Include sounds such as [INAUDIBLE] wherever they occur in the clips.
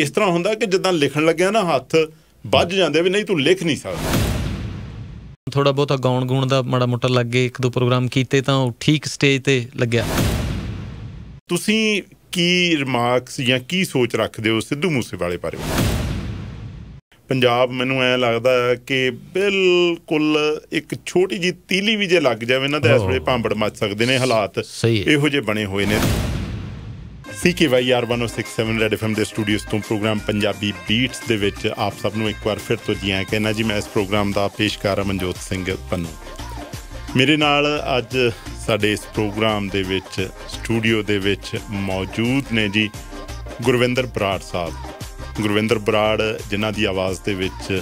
ਇਸ ਤਰ੍ਹਾਂ ਹੁੰਦਾ ਕਿ ਜਦੋਂ ਲਿਖਣ ਲੱਗਿਆ ਨਾ ਹੱਥ ਵੱਜ ਜਾਂਦੇ ਵੀ ਨਹੀਂ ਤੂੰ ਲਿਖ ਨਹੀਂ ਸਕਦਾ ਥੋੜਾ ਬਹੁਤਾ ਗਾਉਣ ਗੂਣ ਦਾ ਮਾੜਾ ਮੋਟਾ ਲੱਗੇ ਇੱਕ ਦੋ ਪ੍ਰੋਗਰਾਮ ਕੀਤੇ ਤਾਂ ਉਹ ਠੀਕ ਸਟੇਜ ਤੇ ਲੱਗਿਆ ਤੁਸੀਂ ਕੀ ਰਿਮਾਰਕਸ ਜਾਂ ਕੀ ਸੋਚ ਰੱਖਦੇ ਹੋ ਸਿੱਧੂ ਮੂਸੇਵਾਲੇ ਬਾਰੇ ਪੰਜਾਬ ਮੈਨੂੰ ਐ ਲੱਗਦਾ ਕਿ ਬਿਲਕੁਲ ਇੱਕ ਛੋਟੀ ਜੀ ਤੀਲੀ ਵੀ ਜੇ ਲੱਗ ਜਾਵੇ ਨਾ ਤਾਂ ਇਸ ਵੇਲੇ ਭਾਂਬੜ ਮੱਚ ਸਕਦੇ ਨੇ ਹਾਲਾਤ ਇਹੋ ਜੇ ਬਣੇ ਹੋਏ ਨੇ ਸੀਕੇਵਾਈਆਰ 106.7 ਰੈਡ ਐਫਐਮ ਦੇ ਸਟੂਡੀਓਸ ਤੋਂ ਪ੍ਰੋਗਰਾਮ ਪੰਜਾਬੀ ਬੀਟਸ ਦੇ ਵਿੱਚ ਆਪ ਸਭ ਨੂੰ ਇੱਕ ਵਾਰ ਫਿਰ ਤੋਂ ਜੀ ਆਇਆਂ ਕਹਿੰਦਾ ਜੀ ਮੈਂ ਇਸ ਪ੍ਰੋਗਰਾਮ ਦਾ ਪੇਸ਼ਕਾਰ ਮਨਜੋਤ ਸਿੰਘ ਪੰਨੂ ਮੇਰੇ ਨਾਲ ਅੱਜ ਸਾਡੇ ਇਸ ਪ੍ਰੋਗਰਾਮ ਦੇ ਵਿੱਚ ਸਟੂਡੀਓ ਦੇ ਵਿੱਚ ਮੌਜੂਦ ਨੇ ਜੀ ਗੁਰਵਿੰਦਰ ਬਰਾੜ ਸਾਹਿਬ ਗੁਰਵਿੰਦਰ ਬਰਾੜ ਜਿਨ੍ਹਾਂ ਦੀ ਆਵਾਜ਼ ਦੇ ਵਿੱਚ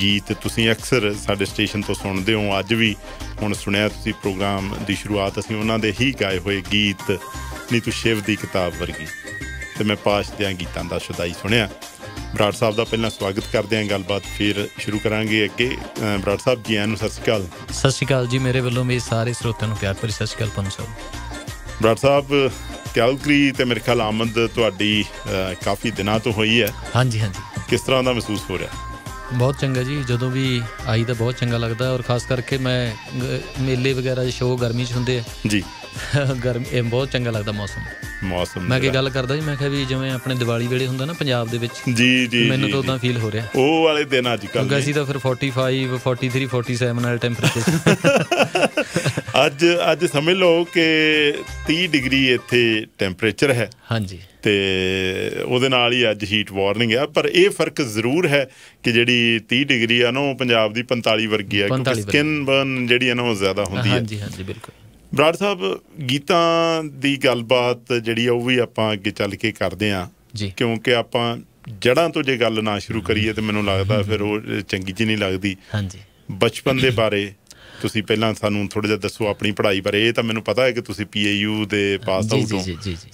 ਗੀਤ ਤੁਸੀਂ ਅਕਸਰ ਸਾਡੇ ਸਟੇਸ਼ਨ ਤੋਂ ਸੁਣਦੇ ਹੋ ਅੱਜ ਵੀ ਹੁਣ ਸੁਣਿਆ ਤੁਸੀਂ ਪ੍ਰੋਗਰਾਮ ਦੀ ਸ਼ੁਰੂਆਤ ਅਸੀਂ ਉਹਨਾਂ ਦੇ ਹੀ ਗਾਏ ਹੋਏ ਗੀਤ ਨੀਤੂ ਸ਼ੇਵ ਦੀ ਕਿਤਾਬ ਵਰਗੀ ਤੇ ਮੈਂ ਪਾਸ਼ ਦਿਆਂ ਗੀਤਾਂ ਦਾ ਸ਼ੁਦਾਈ ਸੁਣਿਆ ਬਰਾੜ ਸਾਹਿਬ ਦਾ ਪਹਿਲਾਂ ਸਵਾਗਤ ਕਰਦੇ ਹਾਂ ਗੱਲਬਾਤ ਫਿਰ ਸ਼ੁਰੂ ਕਰਾਂਗੇ ਅੱਗੇ ਬਰਾੜ ਸਾਹਿਬ ਜੀ ਆਨੁ ਸਤਿ ਸ਼੍ਰੀ ਅਕਾਲ ਸਤਿ ਸ਼੍ਰੀ ਅਕਾਲ ਜੀ ਮੇਰੇ ਵੱਲੋਂ ਵੀ ਸਾਰੇ ਸਰੋਤਿਆਂ ਨੂੰ ਪਿਆਰ ਭਰੀ ਸਤਿ ਸ਼੍ਰੀ ਅਕਾਲ ਪੰਨ ਸਾਹਿਬ ਬਰਾੜ ਸਾਹਿਬ ਕੈਲਗਰੀ ਤੇ ਮੇਰੇ ਖਿਆਲ ਆਮਦ ਤੁਹਾਡੀ ਕਾਫੀ ਦਿਨਾਂ ਤੋਂ ਹੋਈ ਹੈ ਹਾਂਜੀ ਹਾਂਜੀ ਕਿਸ ਤਰ੍ਹਾਂ ਦਾ ਮਹਿਸੂਸ ਹੋ ਰਿਹਾ ਬਹੁਤ ਚੰਗਾ ਜੀ ਜਦੋਂ ਵੀ ਆਈ ਤਾਂ ਬਹੁਤ ਚੰਗਾ ਲੱਗਦਾ ਔਰ ਖਾਸ ਕਰਕੇ ਮੈਂ ਮੇਲੇ ਵਗੈਰਾ ਦੇ ਸ਼ੋਅ ਗਰਮੀ 'ਚ ਹੁੰਦੇ ਆ ਜੀ [LAUGHS] ਗਰਮੀ ਬਹੁਤ ਚੰਗਾ ਲੱਗਦਾ ਮੌਸਮ ਮੌਸਮ ਮੈਂ ਕੀ ਗੱਲ ਕਰਦਾ ਜੀ ਮੈਂ ਕਿਹਾ ਵੀ ਜਿਵੇਂ ਆਪਣੇ ਦੀਵਾਲੀ ਵੇਲੇ ਹੁੰਦਾ ਨਾ ਪੰਜਾਬ ਦੇ ਵਿੱਚ ਜੀ ਜੀ ਮੈਨੂੰ ਤਾਂ ਉਦਾਂ ਫੀਲ ਹੋ ਰਿਹਾ ਉਹ ਵਾਲੇ ਦਿਨ ਅੱਜ ਕੱਲ ਕਿਉਂਕਿ ਅਸੀਂ ਤਾਂ ਫਿਰ 45 43 47 ਨਾਲ ਟੈਂਪਰੇਚਰ ਅੱਜ ਅੱਜ ਸਮਝ ਲਓ ਕਿ 30 ਡਿਗਰੀ ਇੱਥੇ ਟੈਂਪਰੇਚਰ ਹੈ ਹਾਂਜੀ ਤੇ ਉਹਦੇ ਨਾਲ ਹੀ ਅੱਜ ਹੀਟ ਵਾਰਨਿੰਗ ਹੈ ਪਰ ਇਹ ਫਰਕ ਜ਼ਰੂਰ ਹੈ ਕਿ ਜਿਹੜੀ 30 ਡਿਗਰੀ ਆ ਨਾ ਉਹ ਪੰਜਾਬ ਦੀ 45 ਵਰਗੀ ਆ ਕਿਉਂਕਿ ਸਕਿਨ ਬਰਨ ਜਿਹੜੀ ਆ ਨਾ ਉਹ ਜ਼ਿਆਦਾ ਹੁੰਦੀ ਹੈ ਹਾਂਜੀ ਹਾਂਜੀ ਬਿਲਕੁਲ ਬਰਾੜ ਸਾਹਿਬ ਗੀਤਾਂ ਦੀ ਗੱਲਬਾਤ ਜਿਹੜੀ ਆ ਉਹ ਵੀ ਆਪਾਂ ਅੱਗੇ ਚੱਲ ਕੇ ਕਰਦੇ ਆ ਕਿਉਂਕਿ ਆਪਾਂ ਜੜਾਂ ਤੋਂ ਜੇ ਗੱਲ ਨਾ ਸ਼ੁਰੂ ਕਰੀਏ ਤੇ ਮੈਨੂੰ ਲੱਗਦਾ ਫਿਰ ਉਹ ਚੰਗੀ ਜੀ ਨਹੀਂ ਲੱਗਦੀ ਹਾਂਜੀ ਬਚਪਨ ਦੇ ਬਾਰੇ ਤੁਸੀਂ ਪਹਿਲਾਂ ਸਾਨੂੰ ਥੋੜਾ ਜਿਹਾ ਦੱਸੋ ਆਪਣੀ ਪੜ੍ਹਾਈ ਬਾਰੇ ਇਹ ਤਾਂ ਮੈਨੂੰ ਪਤਾ ਹੈ ਕਿ ਤੁਸੀਂ ਪੀਏਯੂ ਦੇ ਪਾਸ ਆਊਟ ਹੋ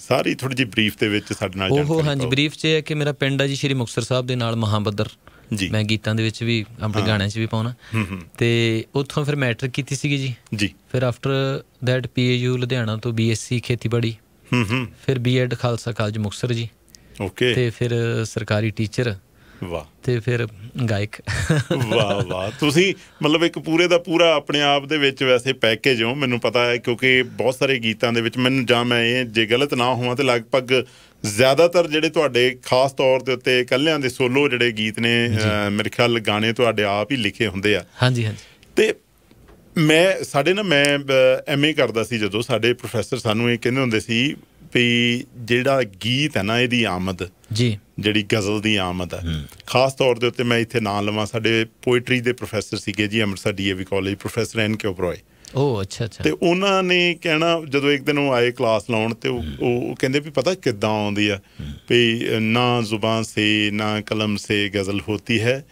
ਸਾਰੀ ਥੋੜੀ ਜਿਹੀ ਬਰੀਫ ਦੇ ਵਿੱਚ ਸਾਡੇ ਨਾਲ ਜਾਣਕਾਰੀ ਉਹ ਹਾਂਜੀ ਬਰੀਫ 'ਚ ਹੈ ਕਿ ਮੇਰਾ ਪਿੰਡ ਹੈ ਜੀ ਸ਼੍ਰੀ ਮੁਕਤਸਰ ਸਾਹਿਬ ਦੇ ਨਾਲ ਮਹਾਬੱਦਰ ਜੀ ਮੈਂ ਗੀਤਾਂ ਦੇ ਵਿੱਚ ਵੀ ਆਪਣੇ ਗਾਣਿਆਂ 'ਚ ਵੀ ਪਾਉਣਾ ਤੇ ਉੱਥੋਂ ਫਿਰ ਮੈਟ੍ਰਿਕ ਕੀਤੀ ਸੀਗੀ ਜੀ ਜੀ ਫਿਰ ਆਫਟਰ ਦੈਟ ਪੀਏਯੂ ਲੁਧਿਆਣਾ ਤੋਂ ਬੀਐਸਸੀ ਖੇਤੀਬਾੜੀ ਹੂੰ ਹੂੰ ਫਿਰ ਬੀਐਡ ਖਾਲਸਾ ਕਾਲਜ ਮੁਕਸਰ ਜੀ ਓਕੇ ਤੇ ਫਿਰ ਸਰਕਾਰੀ ਟੀਚਰ ਵਾਹ ਤੇ ਫਿਰ ਗਾਇਕ ਵਾਹ ਵਾਹ ਤੁਸੀਂ ਮਤਲਬ ਇੱਕ ਪੂਰੇ ਦਾ ਪੂਰਾ ਆਪਣੇ ਆਪ ਦੇ ਵਿੱਚ ਵੈਸੇ ਪੈਕੇਜ ਹੋ ਮੈਨੂੰ ਪਤਾ ਹੈ ਕਿਉਂਕਿ ਬਹੁਤ ਸਾਰੇ ਗੀਤਾਂ ਦੇ ਵਿੱਚ ਮੈਨੂੰ ਜਾਂ ਮੈਂ ਇਹ ਜੇ ਗਲਤ ਨਾ ਹੋਵਾਂ ਤੇ ਲਗਭਗ ਜ਼ਿਆਦਾਤਰ ਜਿਹੜੇ ਤੁਹਾਡੇ ਖਾਸ ਤੌਰ ਦੇ ਉੱਤੇ ਕੱਲਿਆਂ ਦੇ ਸੋਲੋ ਜਿਹੜੇ ਗੀਤ ਨੇ ਮੇਰੇ ਖਿਆਲ ਗਾਣੇ ਤੁਹਾਡੇ ਆਪ ਹੀ ਲਿਖੇ ਹੁੰਦੇ ਆ ਹਾਂਜੀ ਹਾਂਜੀ ਤੇ ਮੈਂ ਸਾਡੇ ਨਾ ਮੈਂ ਐਮਏ ਕਰਦਾ ਸੀ ਜਦੋਂ ਸਾਡੇ ਪ੍ਰੋਫੈਸਰ ਸਾਨੂੰ ਇਹ ਕਹਿੰਦੇ ਹੁੰਦੇ ਸੀ ਵੀ ਜਿਹੜਾ ਗੀਤ ਹੈ ਨਾ ਇਹਦੀ ਆਮਦ ਜੀ ਜਿਹੜੀ ਗਜ਼ਲ ਦੀ ਆਮਦ ਹੈ ਖਾਸ ਤੌਰ ਦੇ ਉੱਤੇ ਮੈਂ ਇੱਥੇ ਨਾਂ ਲਵਾਂ ਸਾਡੇ ਪੋਇਟਰੀ ਦੇ ਪ੍ਰੋਫੈਸਰ ਸੀਗੇ ਜੀ Amritsar DAV college professor N K ਉਪਰੋਏ ਉਹ ਅੱਛਾ ਅੱਛਾ ਤੇ ਉਹਨਾਂ ਨੇ ਕਹਿਣਾ ਜਦੋਂ ਇੱਕ ਦਿਨ ਉਹ ਆਏ ਕਲਾਸ ਲਾਉਣ ਤੇ ਉਹ ਕਹਿੰਦੇ ਵੀ ਪਤਾ ਕਿੱਦਾਂ ਆਉਂਦੀ ਆ ਵੀ ਨਾ ਜ਼ੁਬਾਨ ਸੇ ਨਾ ਕਲਮ ਸੇ ਗਜ਼ਲ ਹੋਤੀ ਹੈ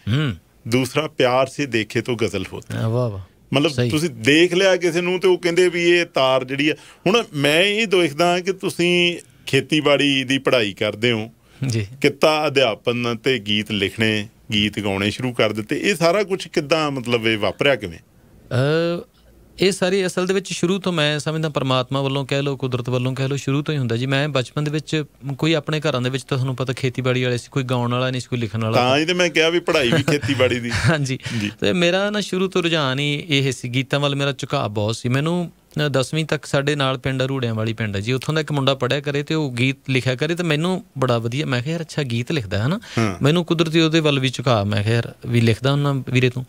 ਦੂਸਰਾ ਪਿਆਰ ਸੇ ਦੇਖੇ ਤੋ ਗਜ਼ਲ ਹੋਤੀ ਹੈ ਵਾਹ ਵਾਹ ਮਤਲਬ ਤੁਸੀਂ ਦੇਖ ਲਿਆ ਕਿਸੇ ਨੂੰ ਤੇ ਉਹ ਕਹਿੰਦੇ ਵੀ ਇਹ ਤਾਰ ਜਿਹੜੀ ਆ ਹੁਣ ਮੈਂ ਇਹ ਦੇਖਦਾ ਕਿ ਤੁਸੀਂ ਖੇਤੀਬਾੜੀ ਦੀ ਪੜ੍ਹਾਈ ਕਰਦੇ ਹੋ ਜੀ ਕਿੱਤਾ ਅਧਿਆਪਨ ਤੇ ਗੀਤ ਲਿਖਣੇ ਗੀਤ ਗਾਉਣੇ ਸ਼ੁਰੂ ਕਰ ਦਿੱਤੇ ਇਹ ਸਾਰਾ ਕੁਝ ਕਿੱਦਾਂ ਮਤਲਬ ਇਹ ਵਾਪਰਿਆ ਕਿਵੇਂ ਅ ਇਹ ਸਾਰੇ ਅਸਲ ਦੇ ਵਿੱਚ ਸ਼ੁਰੂ ਤੋਂ ਮੈਂ ਸਮਝਦਾ ਪਰਮਾਤਮਾ ਵੱਲੋਂ ਕਹਿ ਲੋ ਕੁਦਰਤ ਵੱਲੋਂ ਕਹਿ ਲੋ ਸ਼ੁਰੂ ਤੋਂ ਹੀ ਹੁੰਦਾ ਜੀ ਮੈਂ ਬਚਪਨ ਦੇ ਵਿੱਚ ਕੋਈ ਆਪਣੇ ਘਰਾਂ ਦੇ ਵਿੱਚ ਤਾਂ ਤੁਹਾਨੂੰ ਪਤਾ ਖੇਤੀਬਾੜੀ ਵਾਲੇ ਸੀ ਕੋਈ ਗਾਉਣ ਵਾਲਾ ਨਹੀਂ ਸੀ ਕੋਈ ਲਿਖਣ ਵਾਲਾ ਤਾਂ ਹੀ ਤੇ ਮੈਂ ਕਿਹਾ ਵੀ ਪੜ੍ਹਾਈ ਵੀ ਖੇਤੀਬਾੜੀ ਦੀ [LAUGHS] ਹਾਂਜੀ ਤੇ ਮੇਰਾ ਨਾ ਸ਼ੁਰੂ ਤੋਂ ਰੁਝਾਨ ਹੀ ਇਹ ਸੀ ਗੀਤਾਂ ਵੱਲ ਮੇਰਾ ਝੁਕਾਅ ਬਹੁਤ ਸੀ ਮੈਨੂੰ 10ਵੀਂ ਤੱਕ ਸਾਡੇ ਨਾਲ ਪਿੰਡ ਰੂੜਿਆਂ ਵਾਲੀ ਪਿੰਡ ਹੈ ਜੀ ਉੱਥੋਂ ਦਾ ਇੱਕ ਮੁੰਡਾ ਪੜਿਆ ਕਰੇ ਤੇ ਉਹ ਗੀਤ ਲਿਖਿਆ ਕਰੇ ਤੇ ਮੈਨੂੰ ਬੜਾ ਵਧੀਆ ਮੈਂ ਕਿਹਾ ਯਾਰ ਅੱਛਾ ਗੀਤ ਲਿਖਦਾ ਹੈ ਨਾ ਮੈਨੂੰ ਕੁਦਰਤੀ ਉਹਦੇ ਵੱਲ ਵੀ ਝੁਕਾ ਮੈਂ ਕਿਹਾ ਯਾਰ ਵੀ ਲਿਖਦਾ ਉਹਨਾਂ ਵੀਰੇ ਤੂੰ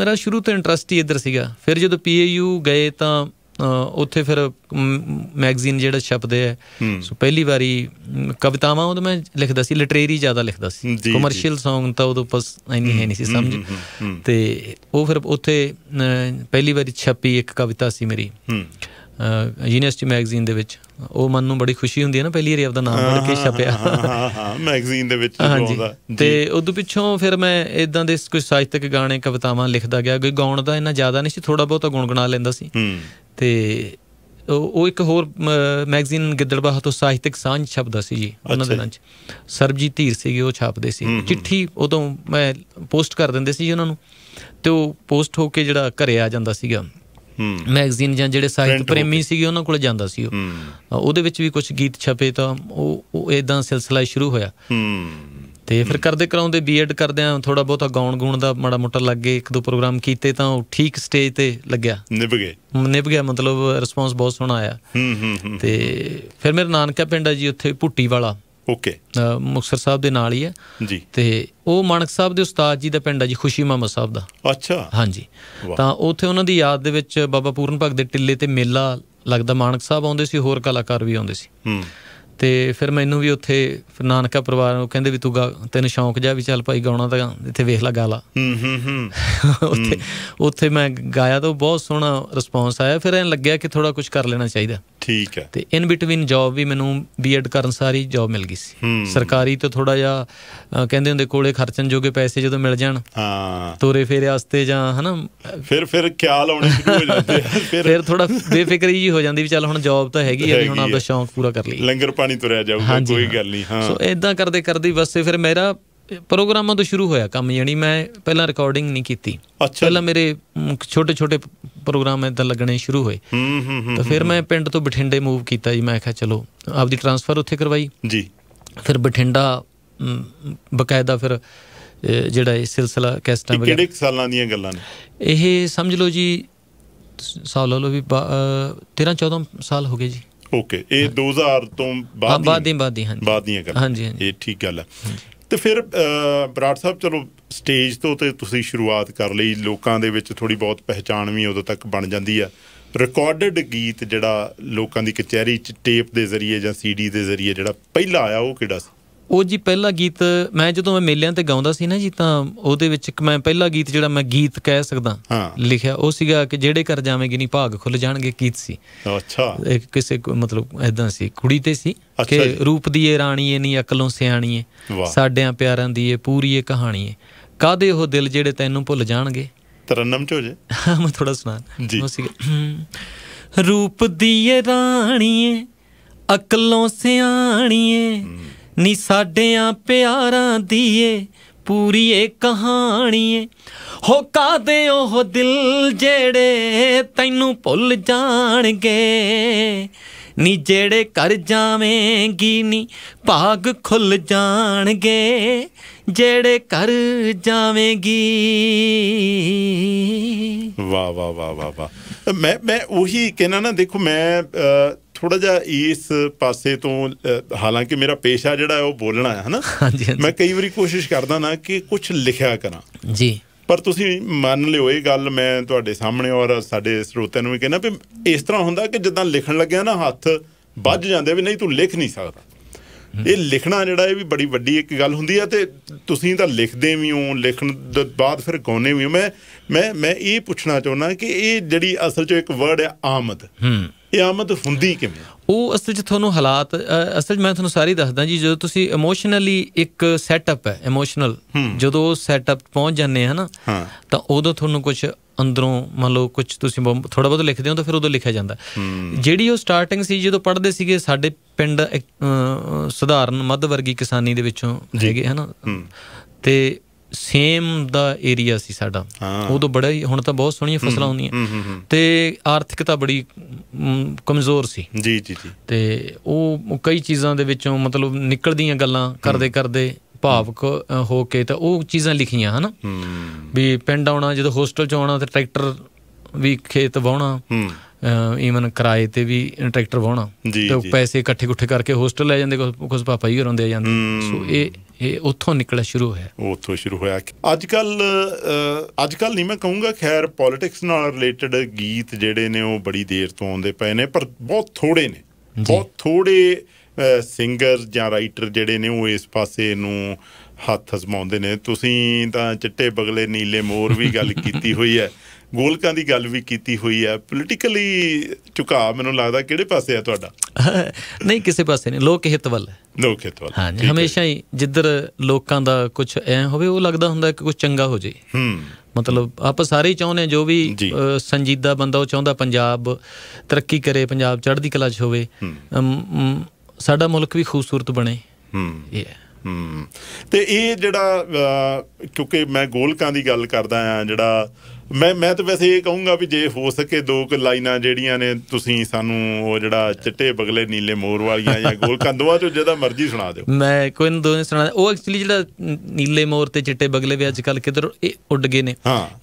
ਮੇਰਾ ਸ਼ੁਰੂ ਤੋਂ ਇੰਟਰਸਟ ਹੀ ਇੱਧਰ ਸੀਗਾ ਫਿਰ ਜਦੋਂ ਪੀਏਯੂ ਗਏ ਤਾਂ ਉੱਥੇ ਫਿਰ ਮੈਗਜ਼ੀਨ ਜਿਹੜਾ ਛਪਦੇ ਆ ਸੋ ਪਹਿਲੀ ਵਾਰੀ ਕਵਿਤਾਵਾਂ ਉਹ ਮੈਂ ਲਿਖਦਾ ਸੀ ਲਿਟਰੇਰੀ ਜ਼ਿਆਦਾ ਲਿਖਦਾ ਸੀ ਕਮਰਸ਼ੀਅਲ Song ਤਾਂ ਉਦੋਂ ਪਸ ਇੰਨੀ ਹੈ ਨਹੀਂ ਸੀ ਸਮਝ ਤੇ ਉਹ ਫਿਰ ਉੱਥੇ ਪਹਿਲੀ ਵਾਰੀ ਛਪੀ ਇੱਕ ਕਵਿਤਾ ਸੀ ਮੇਰੀ ਯੂਨੀਵਰਸਿਟੀ ਮੈਗਜ਼ੀਨ ਦੇ ਵਿੱਚ ਉਹ ਮਨ ਨੂੰ ਬੜੀ ਖੁਸ਼ੀ ਹੁੰਦੀ ਹੈ ਨਾ ਪਹਿਲੀ ਵਾਰੀ ਆਪਦਾ ਨਾਮ ਪੜ੍ਹ ਕੇ ਛਪਿਆ ਹਾਂ ਹਾਂ ਮੈਗਜ਼ੀਨ ਦੇ ਵਿੱਚ ਆਉਂਦਾ ਤੇ ਉਦੋਂ ਪਿੱਛੋਂ ਫਿਰ ਮੈਂ ਇਦਾਂ ਦੇ ਕੁਝ ਸਾਹਿਤਕ ਗਾਣੇ ਕਵਿਤਾਵਾਂ ਲਿਖਦਾ ਗਿਆ ਕੋਈ ਗਾਉਣ ਦਾ ਇੰਨਾ ਜ਼ਿਆਦਾ ਨਹੀਂ ਸੀ ਥੋੜਾ ਬਹੁਤਾ ਗੁੰਗਣਾ ਲੈਂਦਾ ਸੀ ਤੇ ਉਹ ਇੱਕ ਹੋਰ ਮੈਗਜ਼ੀਨ ਗਿੱਦੜਬਾਹ ਤੋਂ ਸਾਹਿਤਿਕ ਸਾਂਝ ਛਪਦਾ ਸੀ ਜੀ ਉਹਨਾਂ ਦੇ ਨਾਂ 'ਚ ਸਰਬਜੀਤ ਧੀਰ ਸੀਗੇ ਉਹ ਛਾਪਦੇ ਸੀ ਚਿੱਠੀ ਉਦੋਂ ਮੈਂ ਪੋਸਟ ਕਰ ਦਿੰਦੇ ਸੀ ਉਹਨਾਂ ਨੂੰ ਤੇ ਉਹ ਪੋਸਟ ਹੋ ਕੇ ਜਿਹੜਾ ਘਰੇ ਆ ਜਾਂਦਾ ਸੀਗਾ ਮੈਗਜ਼ੀਨ ਜਾਂ ਜਿਹੜੇ ਸਾਹਿਤ ਪ੍ਰੇਮੀ ਸੀਗੇ ਉਹਨਾਂ ਕੋਲ ਜਾਂਦਾ ਸੀ ਉਹ ਉਹਦੇ ਵਿੱਚ ਵੀ ਕੁਝ ਗੀਤ ਛਪੇ ਤਾਂ ਉਹ ਇਦਾਂ ਸਿਲਸਿਲਾ ਸ਼ੁਰੂ ਹੋਇਆ ਤੇ ਫਿਰ ਕਰਦੇ ਕਰਾਉਂਦੇ ਬੀਐਡ ਆ ਥੋੜਾ ਬਹੁਤਾ ਗਾਉਣ ਗੂਣ ਦਾ ਮਾੜਾ ਮੋਟਾ ਲੱਗ ਗਏ ਇੱਕ ਦੋ ਪ੍ਰੋਗਰਾਮ ਕੀਤੇ ਤਾਂ ਉਹ ਠੀਕ ਸਟੇਜ ਤੇ ਲੱਗਿਆ ਨਿਭ ਗਏ ਨਿਭ ਗਿਆ ਮਤਲਬ ਰਿਸਪੌਂਸ ਬਹੁਤ ਸੋਹਣਾ ਆਇਆ ਹੂੰ ਹੂੰ ਹੂੰ ਤੇ ਫਿਰ ਮੇਰੇ ਨਾਨਕਾ ਪਿੰਡ ਆ ਜੀ ਉੱਥੇ ਭੁੱਟੀ ਵਾਲਾ ਓਕੇ ਮੁਕਸਰ ਸਾਹਿਬ ਦੇ ਨਾਲ ਹੀ ਹੈ ਜੀ ਤੇ ਉਹ ਮਾਨਕ ਸਾਹਿਬ ਦੇ ਉਸਤਾਦ ਜੀ ਦਾ ਪਿੰਡ ਆ ਜੀ ਖੁਸ਼ੀ ਮਾਮਾ ਸਾਹਿਬ ਦਾ ਅੱਛਾ ਹਾਂਜੀ ਤਾਂ ਉੱਥੇ ਉਹਨਾਂ ਦੀ ਯਾਦ ਦੇ ਵਿੱਚ ਬਾਬਾ ਪੂਰਨ ਭਗਤ ਦੇ ਟਿੱਲੇ ਤੇ ਮੇਲਾ ਲੱਗਦਾ ਮਾਨਕ ਸਾਹਿਬ ਆਉਂਦੇ ਸੀ ਹੋਰ ਕਲਾਕਾਰ ਵੀ ਆਉਂਦੇ ਸੀ ਹੂੰ ਤੇ ਫਿਰ ਮੈਨੂੰ ਵੀ ਉੱਥੇ ਨਾਨਕਾ ਪਰਿਵਾਰ ਨੂੰ ਕਹਿੰਦੇ ਵੀ ਤੂੰ ਤੈਨੂੰ ਸ਼ੌਂਕ ਜਾ ਵੀ ਚੱਲ ਭਾਈ ਗਾਉਣਾ ਤਾਂ ਇੱਥੇ ਵੇਖ ਲੈ ਗਾਲਾ ਲਾ ਹੂੰ ਹੂੰ ਹੂੰ [LAUGHS] ਉੱਥੇ ਉੱਥੇ ਮੈਂ ਗਾਇਆ ਤਾਂ ਬਹੁਤ ਸੋਹਣਾ ਰਿਸਪੌਂਸ ਆਇਆ ਫਿਰ ਐਂ ਲੱਗਿਆ ਕਿ ਥੋੜਾ ਕੁਝ ਕਰ ਲੈਣਾ ਚਾਹੀਦਾ ਠੀਕ ਹੈ ਤੇ ਇਨ ਬਿਟਵੀਨ ਜੌਬ ਵੀ ਮੈਨੂੰ ਬੀਐਡ ਕਰਨ ਸਾਰੀ ਜੌਬ ਮਿਲ ਗਈ ਸੀ ਸਰਕਾਰੀ ਤੋਂ ਥੋੜਾ ਜਿਹਾ ਕਹਿੰਦੇ ਹੁੰਦੇ ਕੋਲੇ ਖਰਚਣ ਜੋਗੇ ਪੈਸੇ ਜਦੋਂ ਮਿਲ ਜਾਣ ਹਾਂ ਤੋਰੇ ਫੇਰੇ ਆਸਤੇ ਜਾਂ ਹਨਾ ਫਿਰ ਫਿਰ ਖਿਆਲ ਆਉਣੇ ਸ਼ੁਰੂ ਹੋ ਜਾਂਦੇ [LAUGHS] ਫਿਰ ਫਿਰ ਥੋੜਾ ਬੇਫਿਕਰੀ ਜੀ ਹੋ ਜਾਂਦੀ ਵੀ ਚੱਲ ਹੁਣ ਜੌਬ ਤਾਂ ਹੈਗੀ ਹੈ ਹੁਣ ਆਪਦਾ ਸ਼ੌਂਕ ਪੂਰਾ ਕਰ ਲਈ ਲੰਗਰ ਪਾਣੀ ਤੁਰਿਆ ਜਾਊਗਾ ਕੋਈ ਗੱਲ ਨਹੀਂ ਹਾਂ ਸੋ ਇਦਾਂ ਕਰਦੇ ਕਰਦੇ ਬਸੇ ਫਿਰ ਮੇਰਾ ਪ੍ਰੋਗਰਾਮਾਂ ਤੋਂ ਸ਼ੁਰੂ ਹੋਇਆ ਕੰਮ ਯਾਨੀ ਮੈਂ ਪਹਿਲਾਂ ਰਿਕਾਰਡਿੰਗ ਨਹੀਂ ਕੀਤੀ ਪਹਿਲਾਂ ਮੇਰੇ ਛੋਟੇ ਛੋਟੇ ਪ੍ਰੋਗਰਾਮ ਇਦਾਂ ਲੱਗਣੇ ਸ਼ੁਰੂ ਹੋਏ ਹੂੰ ਹੂੰ ਤਾਂ ਫਿਰ ਮੈਂ ਪਿੰਡ ਤੋਂ ਬਠਿੰਡੇ ਮੂਵ ਕੀਤਾ ਜੀ ਮੈਂ ਕਿਹਾ ਚਲੋ ਆਪਦੀ ਟਰਾਂਸਫਰ ਉੱਥੇ ਕਰਵਾਈ ਜੀ ਫਿਰ ਬਠਿੰਡਾ ਬਕਾਇਦਾ ਫਿਰ ਜਿਹੜਾ ਇਹ ਸਿਲਸਿਲਾ ਕੈਸਟਾਂ ਵਗੈਰਾ ਕਿਹੜੇ ਸਾਲਾਂ ਦੀਆਂ ਗੱਲਾਂ ਨੇ ਇਹ ਸਮਝ ਲਓ ਜੀ ਸਾਲ ਲਓ ਵੀ 13 14 ਸਾਲ ਹੋ ਗਏ ਜੀ ਓਕੇ ਇਹ 2000 ਤੋਂ ਬਾਅਦ ਬਾਅਦ ਦੀ ਬਾਅਦ ਦੀ ਹਾਂਜੀ ਬਾਅਦ ਦੀਆਂ ਕਰ ਹਾਂਜੀ ਹਾਂਜੀ ਇਹ ਠੀਕ ਗੱਲ ਹੈ ਤੇ ਫਿਰ ਬਰਾੜ ਸਾਹਿਬ ਚਲੋ ਸਟੇਜ ਤੋਂ ਤੇ ਤੁਸੀਂ ਸ਼ੁਰੂਆਤ ਕਰ ਲਈ ਲੋਕਾਂ ਦੇ ਵਿੱਚ ਥੋੜੀ ਬਹੁਤ ਪਹਿਚਾਣ ਵੀ ਉਦੋਂ ਤੱਕ ਬਣ ਜਾਂਦੀ ਆ ਰਿਕਾਰਡਡ ਗੀਤ ਜਿਹੜਾ ਲੋਕਾਂ ਦੀ ਕਚਹਿਰੀ 'ਚ ਟੇਪ ਦੇ ਜ਼ਰੀਏ ਜਾਂ ਸੀਡੀ ਦੇ ਜ਼ਰੀਏ ਜਿਹੜਾ ਪਹਿਲਾ ਆਇਆ ਉਹ ਕਿਹੜਾ ਸੀ ਉਹ ਜੀ ਪਹਿਲਾ ਗੀਤ ਮੈਂ ਜਦੋਂ ਮੈਂ ਮੇਲਿਆਂ ਤੇ ਗਾਉਂਦਾ ਸੀ ਨਾ ਜੀ ਤਾਂ ਉਹਦੇ ਵਿੱਚ ਇੱਕ ਮੈਂ ਪਹਿਲਾ ਗੀਤ ਜਿਹੜਾ ਮੈਂ ਗੀਤ ਕਹਿ ਸਕਦਾ ਲਿਖਿਆ ਉਹ ਸੀਗਾ ਕਿ ਜਿਹੜੇ ਕਰ ਜਾਵੇਂਗੇ ਨਹੀਂ ਭਾਗ ਖੁੱਲ ਜਾਣਗੇ ਗੀਤ ਸੀ ਅੱਛਾ ਇੱਕ ਕਿਸੇ ਮਤਲਬ ਐਦਾਂ ਸੀ ਕੁੜੀ ਤੇ ਸੀ ਕਿ ਰੂਪ ਦੀ ਏ ਰਾਣੀ ਏ ਨਹੀਂ ਅਕਲੋਂ ਸਿਆਣੀ ਏ ਸਾਡਿਆਂ ਪਿਆਰਾਂ ਦੀ ਏ ਪੂਰੀ ਏ ਕਹਾਣੀ ਏ ਕਾਦੇ ਉਹ ਦਿਲ ਜਿਹੜੇ ਤੈਨੂੰ ਭੁੱਲ ਜਾਣਗੇ ਤਰਨਮ ਚ ਹੋ ਜੇ ਹਾਂ ਮੈਂ ਥੋੜਾ ਸੁਣਾ ਉਹ ਸੀ ਰੂਪ ਦੀ ਏ ਰਾਣੀ ਏ ਅਕਲੋਂ ਸਿਆਣੀ ਏ ਨੀ ਸਾਡਿਆਂ ਪਿਆਰਾਂ ਦੀ ਏ ਪੂਰੀ ਏ ਕਹਾਣੀ ਏ ਹੋ ਕਾਦੇ ਉਹ ਦਿਲ ਜਿਹੜੇ ਤੈਨੂੰ ਭੁੱਲ ਜਾਣਗੇ ਨੀ ਜਿਹੜੇ ਕਰ ਜਾਵੇਂਗੀ ਨੀ ਭਾਗ ਖੁੱਲ ਜਾਣਗੇ ਜਿਹੜੇ ਕਰ ਜਾਵੇਂਗੀ ਵਾ ਵਾ ਵਾ ਵਾ ਵਾ ਮੈਂ ਮੈਂ ਉਹੀ ਕਹਿਣਾ ਨਾ ਦੇਖੋ ਮੈਂ ਥੋੜਾ ਜਿਹਾ ਇਸ ਪਾਸੇ ਤੋਂ ਹਾਲਾਂਕਿ ਮੇਰਾ ਪੇਸ਼ਾ ਜਿਹੜਾ ਹੈ ਉਹ ਬੋਲਣਾ ਹੈ ਹਨਾ ਮੈਂ ਕਈ ਵਾਰੀ ਕੋਸ਼ਿਸ਼ ਕਰਦਾ ਨਾ ਕਿ ਕੁਝ ਲਿਖਿਆ ਕਰਾਂ ਜੀ ਪਰ ਤੁਸੀਂ ਮੰਨ ਲਿਓ ਇਹ ਗੱਲ ਮੈਂ ਤੁਹਾਡੇ ਸਾਹਮਣੇ ਔਰ ਸਾਡੇ ਸਰੋਤਿਆਂ ਨੂੰ ਵੀ ਕਹਿਣਾ ਵੀ ਇਸ ਤਰ੍ਹਾਂ ਹੁੰਦਾ ਕਿ ਜਦੋਂ ਲਿਖਣ ਲੱਗਿਆ ਨਾ ਹੱਥ ਵੱਜ ਜਾਂਦੇ ਵੀ ਨਹੀਂ ਤੂੰ ਲਿਖ ਨਹੀਂ ਸਕਦਾ ਇਹ ਲਿਖਣਾ ਜਿਹੜਾ ਇਹ ਵੀ ਬੜੀ ਵੱਡੀ ਇੱਕ ਗੱਲ ਹੁੰਦੀ ਹੈ ਤੇ ਤੁਸੀਂ ਤਾਂ ਲਿਖਦੇ ਵੀ ਹੋ ਲਿਖਣ ਤੋਂ ਬਾਅਦ ਫਿਰ ਗਾਉਨੇ ਵੀ ਹੋ ਮੈਂ ਮੈਂ ਮੈਂ ਇਹ ਪੁੱਛਣਾ ਚਾਹੁੰਦਾ ਕਿ ਇਹ ਜਿਹੜੀ ਅਸਲ 'ਚ ਇੱਕ ਵਰਡ ਹੈ ਆਮਦ ਹੂੰ ਇਹ ਆਮਦ ਹੁੰਦੀ ਕਿਵੇਂ ਉਹ ਅਸਲ 'ਚ ਤੁਹਾਨੂੰ ਹਾਲਾਤ ਅਸਲ 'ਚ ਮੈਂ ਤੁਹਾਨੂੰ ਸਾਰੀ ਦੱਸਦਾ ਜੀ ਜਦੋਂ ਤੁਸੀਂ ਇਮੋਸ਼ਨਲੀ ਇੱਕ ਸੈਟਅਪ ਹੈ ਇਮੋਸ਼ਨਲ ਜਦੋਂ ਉਹ ਸੈਟਅਪ ਪਹੁੰਚ ਜਾਂਦੇ ਹਨ ਨਾ ਤਾਂ ਉਦੋਂ ਤੁਹਾਨੂੰ ਕੁਝ ਅੰਦਰੋਂ ਮੰਨ ਲਓ ਕੁਝ ਤੁਸੀਂ ਥੋੜਾ ਬਹੁਤ ਲਿਖਦੇ ਹੋ ਤਾਂ ਫਿਰ ਉਦੋਂ ਲਿਖਿਆ ਜਾਂਦਾ ਜਿਹੜੀ ਉਹ ਸਟਾਰਟਿੰਗ ਸੀ ਜਦੋਂ ਪੜ੍ਹਦੇ ਸੀਗੇ ਸਾਡੇ ਪਿੰਡ ਸਧਾਰਨ ਮੱਧ ਵਰਗੀ ਕਿਸਾਨੀ ਦੇ ਵਿੱਚੋਂ ਹੈਗੇ ਹਨ ਤੇ ਸੇਮ ਦਾ ਏਰੀਆ ਸੀ ਸਾਡਾ ਉਦੋਂ ਬੜਾ ਹੀ ਹੁਣ ਤਾਂ ਬਹੁਤ ਸੋਹਣੀਆਂ ਫਸਲਾਂ ਹੁੰਦੀਆਂ ਤੇ ਆਰਥਿਕਤਾ ਬੜੀ ਕਮਜ਼ੋਰ ਸੀ ਜੀ ਜੀ ਜੀ ਤੇ ਉਹ ਕਈ ਚੀਜ਼ਾਂ ਦੇ ਵਿੱਚੋਂ ਮਤਲਬ ਨਿਕਲਦੀਆਂ ਗੱਲਾਂ ਕਰਦੇ ਕਰਦੇ ਭਾਵਕ ਹੋ ਕੇ ਤਾਂ ਉਹ ਚੀਜ਼ਾਂ ਲਿਖੀਆਂ ਹਨ ਵੀ ਪਿੰਡ ਆਉਣਾ ਜਦੋਂ ਹੋਸਟਲ ਚ ਆਉਣਾ ਤੇ ਟਰੈਕਟਰ ਵੀ ਖੇਤ ਵਾਹਣਾ ਈਵਨ ਕਿਰਾਏ ਤੇ ਵੀ ਟਰੈਕਟਰ ਵਾਉਣਾ ਤੇ ਪੈਸੇ ਇਕੱਠੇ ਇਕੱਠੇ ਕਰਕੇ ਹੋਸਟਲ ਲੈ ਜਾਂਦੇ ਕੁਝ ਪਾਪਾ ਹੀ ਦੇ ਜਾਂਦੇ ਸੋ ਇਹ ਇਹ ਉੱਥੋਂ ਨਿਕਲਿਆ ਸ਼ੁਰੂ ਹੋਇਆ ਉੱਥੋਂ ਸ਼ੁਰੂ ਹੋਇਆ ਅੱਜ ਕੱਲ ਅੱਜ ਕੱਲ ਨਹੀਂ ਮੈਂ ਕਹੂੰਗਾ ਖੈਰ ਪੋਲਿਟਿਕਸ ਨਾਲ ਰਿਲੇਟਡ ਗੀਤ ਜਿਹੜੇ ਨੇ ਉਹ ਬੜੀ ਦੇਰ ਤੋਂ ਆਉਂਦੇ ਪਏ ਨੇ ਪਰ ਬਹੁਤ ਥੋੜੇ ਨੇ ਬਹੁਤ ਥੋੜੇ ਸਿੰਗਰ ਜਾਂ ਰਾਈਟਰ ਜਿਹੜੇ ਨੇ ਉਹ ਇਸ ਪਾਸੇ ਨੂੰ ਹੱਥ ਅਜ਼ਮਾਉਂਦੇ ਨੇ ਤੁਸੀਂ ਤਾਂ ਚਿੱਟੇ ਬਗਲੇ ਨੀਲੇ ਮੋਰ ਵੀ ਗੱਲ [LAUGHS] ਕੀਤੀ ਹੋਈ ਹੈ ਗੋਲਕਾਂ ਦੀ ਗੱਲ ਵੀ ਕੀਤੀ ਹੋਈ ਹੈ ਪੋਲੀਟੀਕਲੀ ਝੁਕਾ ਮੈਨੂੰ ਲੱਗਦਾ ਕਿਹੜੇ ਪਾਸੇ ਆ ਤੁਹਾਡਾ [LAUGHS] ਨਹੀਂ ਕਿਸੇ ਪਾਸੇ ਨਹੀਂ ਲੋਕ ਹਿੱਤ ਵੱਲ ਲੋਕ ਹਿੱਤ ਵੱਲ ਹਾਂ ਹਮੇਸ਼ਾ ਹੀ ਜਿੱਧਰ ਲੋਕਾਂ ਦਾ ਕੁਝ ਐ ਹੋਵੇ ਉਹ ਲੱਗਦਾ ਹੁੰਦਾ ਕਿ ਕੁਝ ਚੰਗਾ ਹੋ ਜੇ ਹੂੰ ਮਤਲਬ ਆਪਾਂ ਸਾਰੇ ਹੀ ਚਾਹੁੰਦੇ ਜੋ ਵੀ ਸੰਜੀਦਾ ਬੰਦਾ ਉਹ ਚਾਹੁੰਦਾ ਪੰਜਾਬ ਤਰੱਕੀ ਕਰੇ ਪੰਜਾਬ ਚੜ੍ਹਦੀ ਕਲਾ 'ਚ ਹੋਵੇ ਸਾਡਾ ਮੁਲਕ ਵੀ ਖੂਬਸੂਰਤ ਬਣੇ ਹੂੰ ਇਹ ਹੂੰ ਤੇ ਇਹ ਜਿਹੜਾ ਕਿਉਂਕਿ ਮੈਂ ਗੋਲਕਾਂ ਦੀ ਗੱਲ ਕਰਦਾ ਆ ਜਿਹੜਾ ਮੈਂ ਮੈਂ ਤਾਂ ਵੈਸੇ ਇਹ ਕਹੂੰਗਾ ਵੀ ਜੇ ਹੋ ਸਕੇ ਦੋ ਕੁ ਲਾਈਨਾਂ ਜਿਹੜੀਆਂ ਨੇ ਤੁਸੀਂ ਸਾਨੂੰ ਉਹ ਜਿਹੜਾ ਚਿੱਟੇ ਬਗਲੇ ਨੀਲੇ ਮੋਰ ਵਾਲੀਆਂ ਜਾਂ ਗੋਲ ਕੰਦਵਾ ਚੋਂ ਜਿਹਦਾ ਮਰਜ਼ੀ ਸੁਣਾ ਦਿਓ ਮੈਂ ਕੋਈ ਨਾ ਦੋਨੇ ਸੁਣਾ ਉਹ ਐਕਚੁਅਲੀ ਜਿਹੜਾ ਨੀਲੇ ਮੋਰ ਤੇ ਚਿੱਟੇ ਬਗਲੇ ਵੀ ਅੱਜ ਕੱਲ ਕਿਧਰ ਉੱਡ ਗਏ ਨੇ